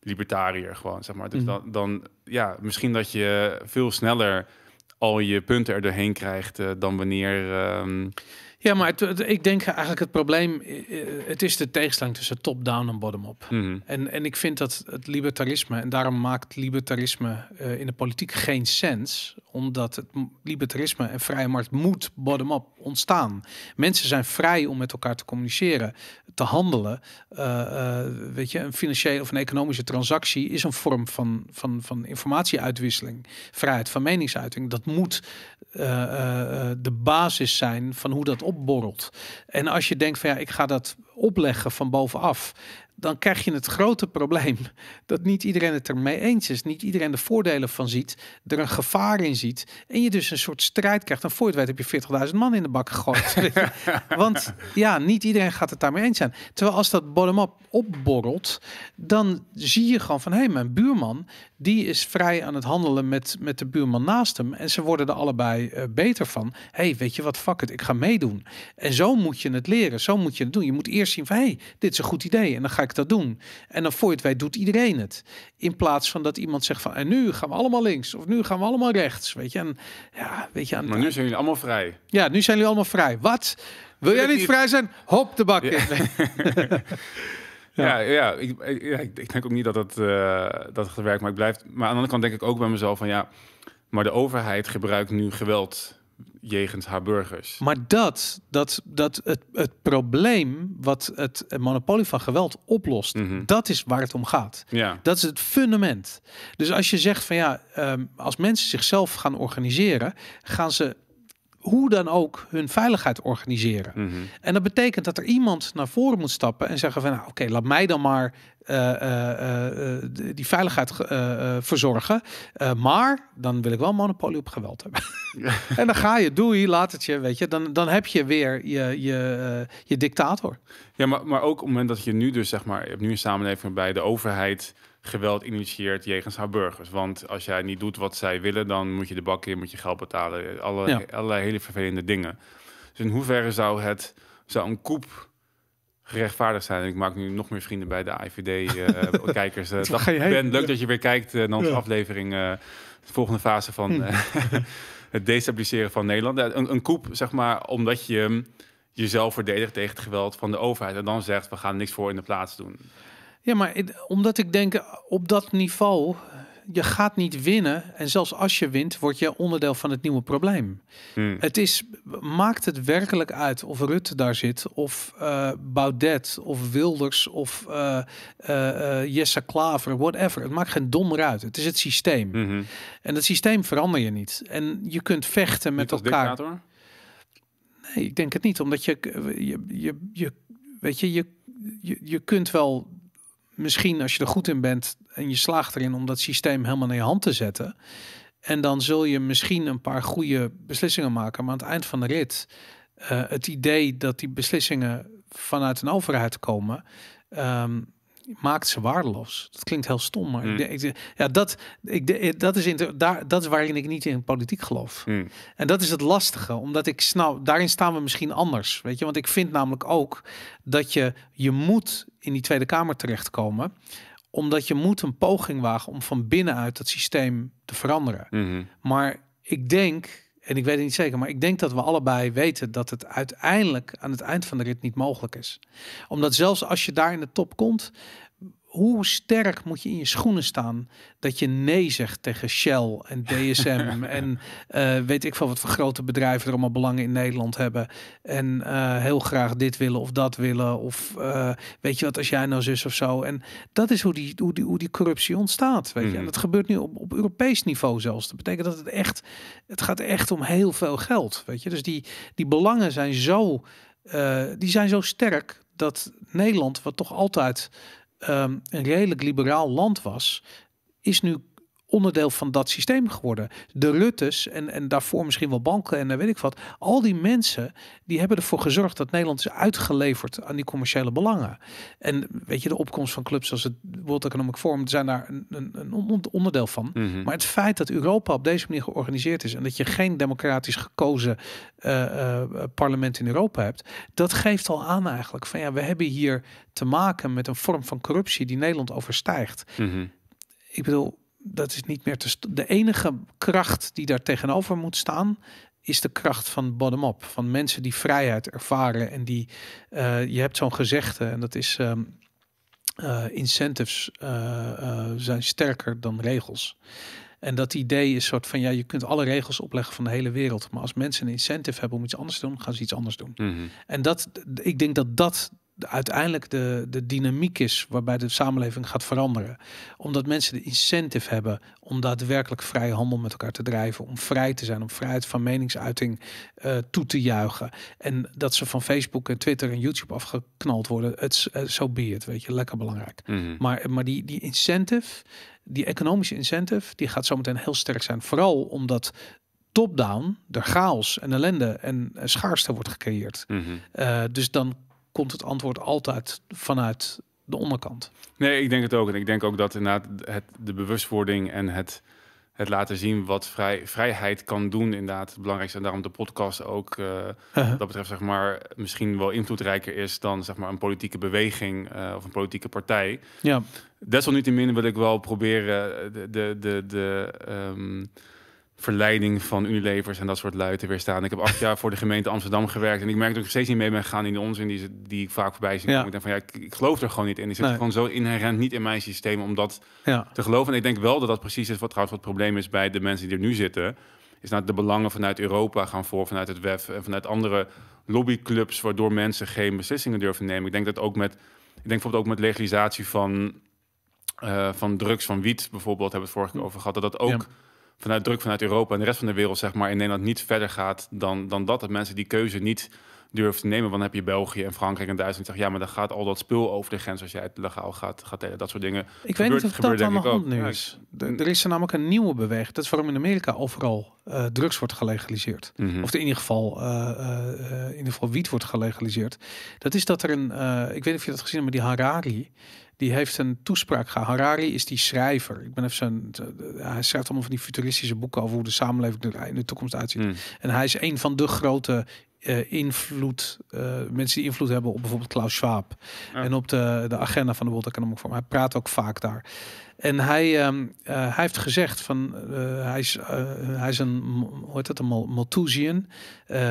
libertariër. Gewoon, zeg maar. Dus mhm. dan, dan. ja, misschien dat je veel sneller al je punten er doorheen krijgt eh, dan wanneer. Ehm, ja, maar ik denk eigenlijk het probleem, eh, eh, het is de tegenstelling tussen top-down en bottom-up. Mhm. en, en ik vind dat het libertarisme, en daarom maakt libertarisme eh, in de politiek geen sens, omdat het libertarisme en vrije markt moet bottom-up ontstaan. Mensen zijn vrij om met elkaar te communiceren te handelen. Eh, eh, weet je, een financiële of een economische transactie is een vorm van, van, van informatieuitwisseling, vrijheid van meningsuiting. Dat moet eh, de basis zijn van hoe dat opborrelt. En als je denkt van ja, ik ga dat opleggen van bovenaf, dan krijg je het grote probleem dat niet iedereen het ermee eens is, niet iedereen de voordelen van ziet, er een gevaar in ziet en je dus een soort strijd krijgt. En voor je het weet heb je 40.000 man in de bak gegooid. Want ja, niet iedereen gaat het daarmee eens zijn. Terwijl als dat bottom-up opborrelt, dan zie je gewoon van hé, hey, mijn buurman, die is vrij aan het handelen met, met de buurman naast hem en ze worden er allebei eh, beter van. Hé, hey, weet je wat, fuck het, ik ga meedoen. En zo moet je het leren, zo moet je het doen. Je moet eerst zien van, hey, dit is een goed idee en dan ga ik dat doen. En dan voor je het doet iedereen het. In plaats van dat iemand zegt van, en nu gaan we allemaal links of nu gaan we allemaal rechts, weet je. En ja, weet je. maar nu zijn jullie allemaal vrij. Ja, nu zijn jullie allemaal vrij. Wat? Wil jij niet vrij zijn? Hop de bak ja. Ja, ik, ik, denk ook niet dat het, uh, eh, dat het werkt, maar ik blijf. Maar aan de andere kant denk ik ook bij mezelf van ja, maar de overheid gebruikt nu geweld jegens haar burgers. Maar dat, dat, dat het, het probleem wat het monopolie van geweld oplost, mhm. dat is waar het om gaat. Ja. Dat is het fundament. Dus als je zegt van ja, ehm, als mensen zichzelf gaan organiseren, gaan ze hoe dan ook hun veiligheid organiseren. Mhm. En dat betekent dat er iemand naar voren moet stappen en zeggen van nou, oké, laat mij dan maar eh, eh, eh, die veiligheid verzorgen. maar dan wil ik wel monopolie op geweld hebben. en dan ga je, doei, laat het je, weet je. Dan, dan heb je weer je, je, je dictator. Ja, maar, maar ook op het moment dat je nu dus, zeg maar, je hebt nu een samenleving bij de overheid geweld initieert jegens haar burgers. Want als jij niet doet wat zij willen, dan moet je de bak in, moet je geld betalen. Alle, Allerlei hele vervelende dingen. Dus in hoeverre zou, het, zou een koep gerechtvaardigd zijn. ik maak nu nog meer vrienden bij de IVD-kijkers. Uh, uh, ben leuk dat je weer kijkt eh, naar onze aflevering. Eh, de volgende fase van hm. eh, het destabiliseren van Nederland. Een, een koep, zeg maar, omdat je jezelf verdedigt tegen het geweld van de overheid. En dan zegt, we gaan niks voor in de plaats doen. Ja, maar omdat ik denk op dat niveau, je gaat niet winnen. En zelfs als je wint, word je onderdeel van het nieuwe probleem. Hmm. Het is, maakt het werkelijk uit of Rutte daar zit, of eh, Baudet, of Wilders, of uh, uh, Jesse Klaver, whatever. Het maakt geen dom uit. Het is het systeem. Mhm. En dat systeem verander je niet. En je kunt vechten met elkaar. Nee, ik denk het niet. Omdat je, je, je, je weet je, je je, je kunt wel misschien als je er goed in bent en je slaagt erin om dat systeem helemaal in je hand te zetten. En dan zul je misschien een paar goede beslissingen maken. Maar aan het eind van de rit, uh, het idee dat die beslissingen vanuit een overheid komen, ehm, maakt ze waardeloos. Dat klinkt heel stom, maar ik, hmm. ja, dat, ik, dat, is daar, dat is waarin ik niet in politiek geloof. Hmm. En dat is het lastige, omdat ik snap, daarin staan we misschien anders. Weet je, want ik vind namelijk ook dat je, je moet in die Tweede Kamer terechtkomen omdat je moet een poging wagen om van binnenuit dat systeem te veranderen. Hmm. Maar ik denk en ik weet het niet zeker, maar ik denk dat we allebei weten dat het uiteindelijk aan het eind van de rit niet mogelijk is. Omdat zelfs als je daar in de top komt, hoe sterk moet je in je schoenen staan dat je nee zegt tegen Shell en DSM en eh, weet ik veel wat voor grote bedrijven er allemaal belangen in Nederland hebben en eh, heel graag dit willen of dat willen of eh, weet je wat als jij nou zus of zo en dat is hoe die, hoe die, hoe die corruptie ontstaat weet je mhm. en dat gebeurt nu op, op Europees niveau zelfs dat betekent dat het echt het gaat echt om heel veel geld weet je dus die, die belangen zijn zo die zijn zo sterk dat Nederland, wat toch altijd Ehm, een redelijk liberaal land was, is nu onderdeel van dat systeem geworden. De Luttes en, en daarvoor misschien wel banken en eh, weet ik wat. Al die mensen die hebben ervoor gezorgd dat Nederland is uitgeleverd aan die commerciële belangen. En weet je, de opkomst van clubs zoals het World Economic Forum zijn daar een, een, een onderdeel van. Mhm. Maar het feit dat Europa op deze manier georganiseerd is en dat je geen democratisch gekozen eh, eh, parlement in Europa hebt, dat geeft al aan eigenlijk van ja, we hebben hier te maken met een vorm van corruptie die Nederland overstijgt. Mhm. Ik bedoel, dat is niet meer te de enige kracht die daar tegenover moet staan is de kracht van bottom-up, van mensen die vrijheid ervaren en die eh, je hebt zo'n gezegde en dat is ehm, eh, incentives eh, zijn sterker dan regels. En dat idee is soort van ja, je kunt alle regels opleggen van de hele wereld, maar als mensen een incentive hebben om iets anders te doen, gaan ze iets anders doen. Mhm. En dat, ik denk dat dat uiteindelijk de, de dynamiek is waarbij de samenleving gaat veranderen. Omdat mensen de incentive hebben om daadwerkelijk vrije handel met elkaar te drijven. Om vrij te zijn, om vrijheid van meningsuiting eh, toe te juichen. En dat ze van Facebook en Twitter en YouTube afgeknald worden. Het eh, zo so be weet je, lekker belangrijk. Mhm. Maar, eh, maar die, die incentive, die economische incentive, die gaat zometeen heel sterk zijn. Vooral omdat top-down er chaos en ellende en schaarste wordt gecreëerd. Mhm. dus dan komt het antwoord altijd vanuit de onderkant. Nee, ik denk het ook. En ik denk ook dat inderdaad het, de bewustwording en het, het laten zien wat vrij, vrijheid kan doen, inderdaad het belangrijkste. En daarom de podcast ook eh, uh-huh. dat betreft, zeg maar, misschien wel invloedrijker is dan zeg maar, een politieke beweging eh, of een politieke partij. Ja. Desalniettemin wil ik wel proberen de. de, de, ehm, verleiding van Unilevers en dat soort luiten weer weerstaan. Ik heb acht jaar voor de gemeente Amsterdam gewerkt en ik merk dat ik steeds niet mee ben gegaan in de onzin die, die ik vaak voorbij zie. Ja. Ik van ja, ik, geloof er gewoon niet in. Ik zit gewoon zo inherent niet in mijn systeem om dat te geloven. En ik denk wel dat dat precies is wat trouwens wat het probleem is bij de mensen die er nu zitten. Is dat de belangen vanuit Europa gaan voor, vanuit het WEF en vanuit andere lobbyclubs, waardoor mensen geen beslissingen durven nemen. Ik denk dat ook met, ik denk bijvoorbeeld ook met legalisatie van, eh, van drugs, van wiet bijvoorbeeld, hebben we het vorige keer hm. over gehad, dat dat ook vanuit druk vanuit Europa en de rest van de wereld, zeg maar, in Nederland niet verder gaat dan, dan dat. Dat mensen die keuze niet durven te nemen. Want dan heb je België en Frankrijk en Duitsland. Zeg ja, maar dan gaat al dat spul over de grens als jij het legaal gaat, gaat delen. Dat soort dingen. Ik weet niet of dat aan de hand nu is. Er is er namelijk een nieuwe beweging. Dat is waarom in Amerika overal eh, drugs wordt gelegaliseerd. Mhm. Of in ieder, geval, eh, eh, in ieder geval wiet wordt gelegaliseerd. Dat is dat er een, ik weet niet of je dat gezien hebt, maar die Harari die heeft een toespraak gehad. Harari is die schrijver. Ik ben even zijn, eh, eh, hij schrijft allemaal van die futuristische boeken over hoe de samenleving er in de toekomst uitziet. Hmm. En hij is een van de grote uh, invloed, eh, mensen die invloed hebben op bijvoorbeeld Klaus Schwab en op de, de agenda van de World Economic Forum. Hij praat ook vaak daar. En hij, ehm, eh, hij heeft gezegd van hij, is, hij is een, hoe heet dat, een Malthusian.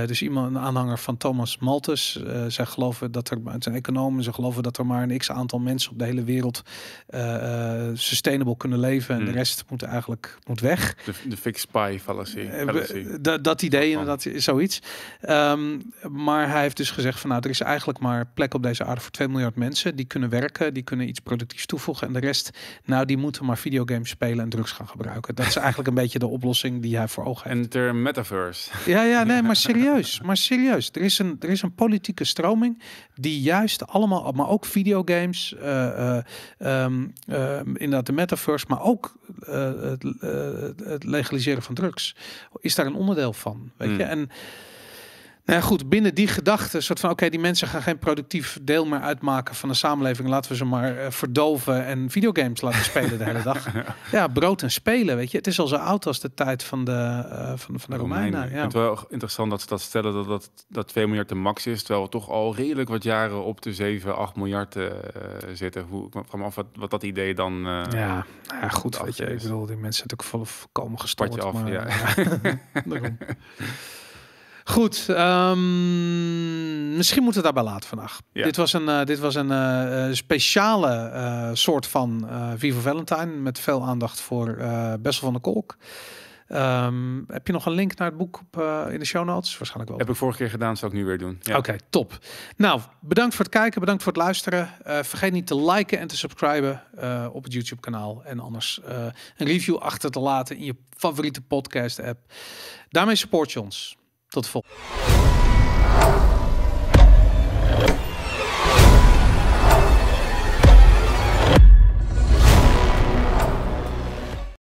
dus iemand, een aanhanger van Thomas Malthus. zij geloven dat er, het zijn economen, ze geloven dat er maar een x aantal mensen op de hele wereld sustainable kunnen leven. En de hmm. rest moet eigenlijk moet weg. De, de fixed pie fallacy. dat idee, inderdaad, is zoiets. Ehm, Ehm, maar hij heeft dus gezegd van nou, er is eigenlijk maar plek op deze aarde voor 2 miljard mensen. Die kunnen werken, die kunnen iets productiefs toevoegen. En de rest, nou, die moeten maar videogames spelen en drugs gaan gebruiken. Dat is eigenlijk een beetje de oplossing die hij voor ogen heeft. En ter metaverse. Ja, ja, nee, maar serieus. Maar serieus. Er is een, er is een politieke stroming die juist allemaal, maar ook videogames, uh, eh, uh, eh, ehm, eh, inderdaad de metaverse, maar ook het, het, legaliseren van drugs, is daar een onderdeel van. Weet je? Hmm. En nou goed, binnen die gedachte, soort van oké, die mensen gaan geen productief deel meer uitmaken van de samenleving. Laten we ze maar eh, verdoven en videogames laten spelen de hele dag. ja, brood en spelen, weet je. Het is al zo oud als de tijd van de, uh, eh, van, van de Romeinen. Ja. Ik vind het wel interessant dat ze dat stellen, dat, dat, dat 2 miljard de max is. Terwijl we toch al redelijk wat jaren op de 7, 8 miljard eh, zitten. Hoe, ik vraag me af wat, dat idee dan... ja, nou ja, goed, weet je. Is. Ik bedoel, die mensen zijn natuurlijk volkomen gestort. Af, maar, ja. Goed, ehm, misschien moeten we het daarbij laten vandaag. Dit was een, eh, dit was een eh, speciale eh, soort van Vivo Valentine met veel aandacht voor Bessel van der Kolk. Ehm, heb je nog een link naar het boek op, in de show notes? Waarschijnlijk wel. Heb ik vorige keer gedaan, zal ik nu weer doen. Ja. Oké, top. Nou, bedankt voor het kijken, bedankt voor het luisteren. vergeet niet te liken en te subscriben op het YouTube-kanaal. En anders een review achter te laten in je favoriete podcast-app. Daarmee support je ons. Tot volgende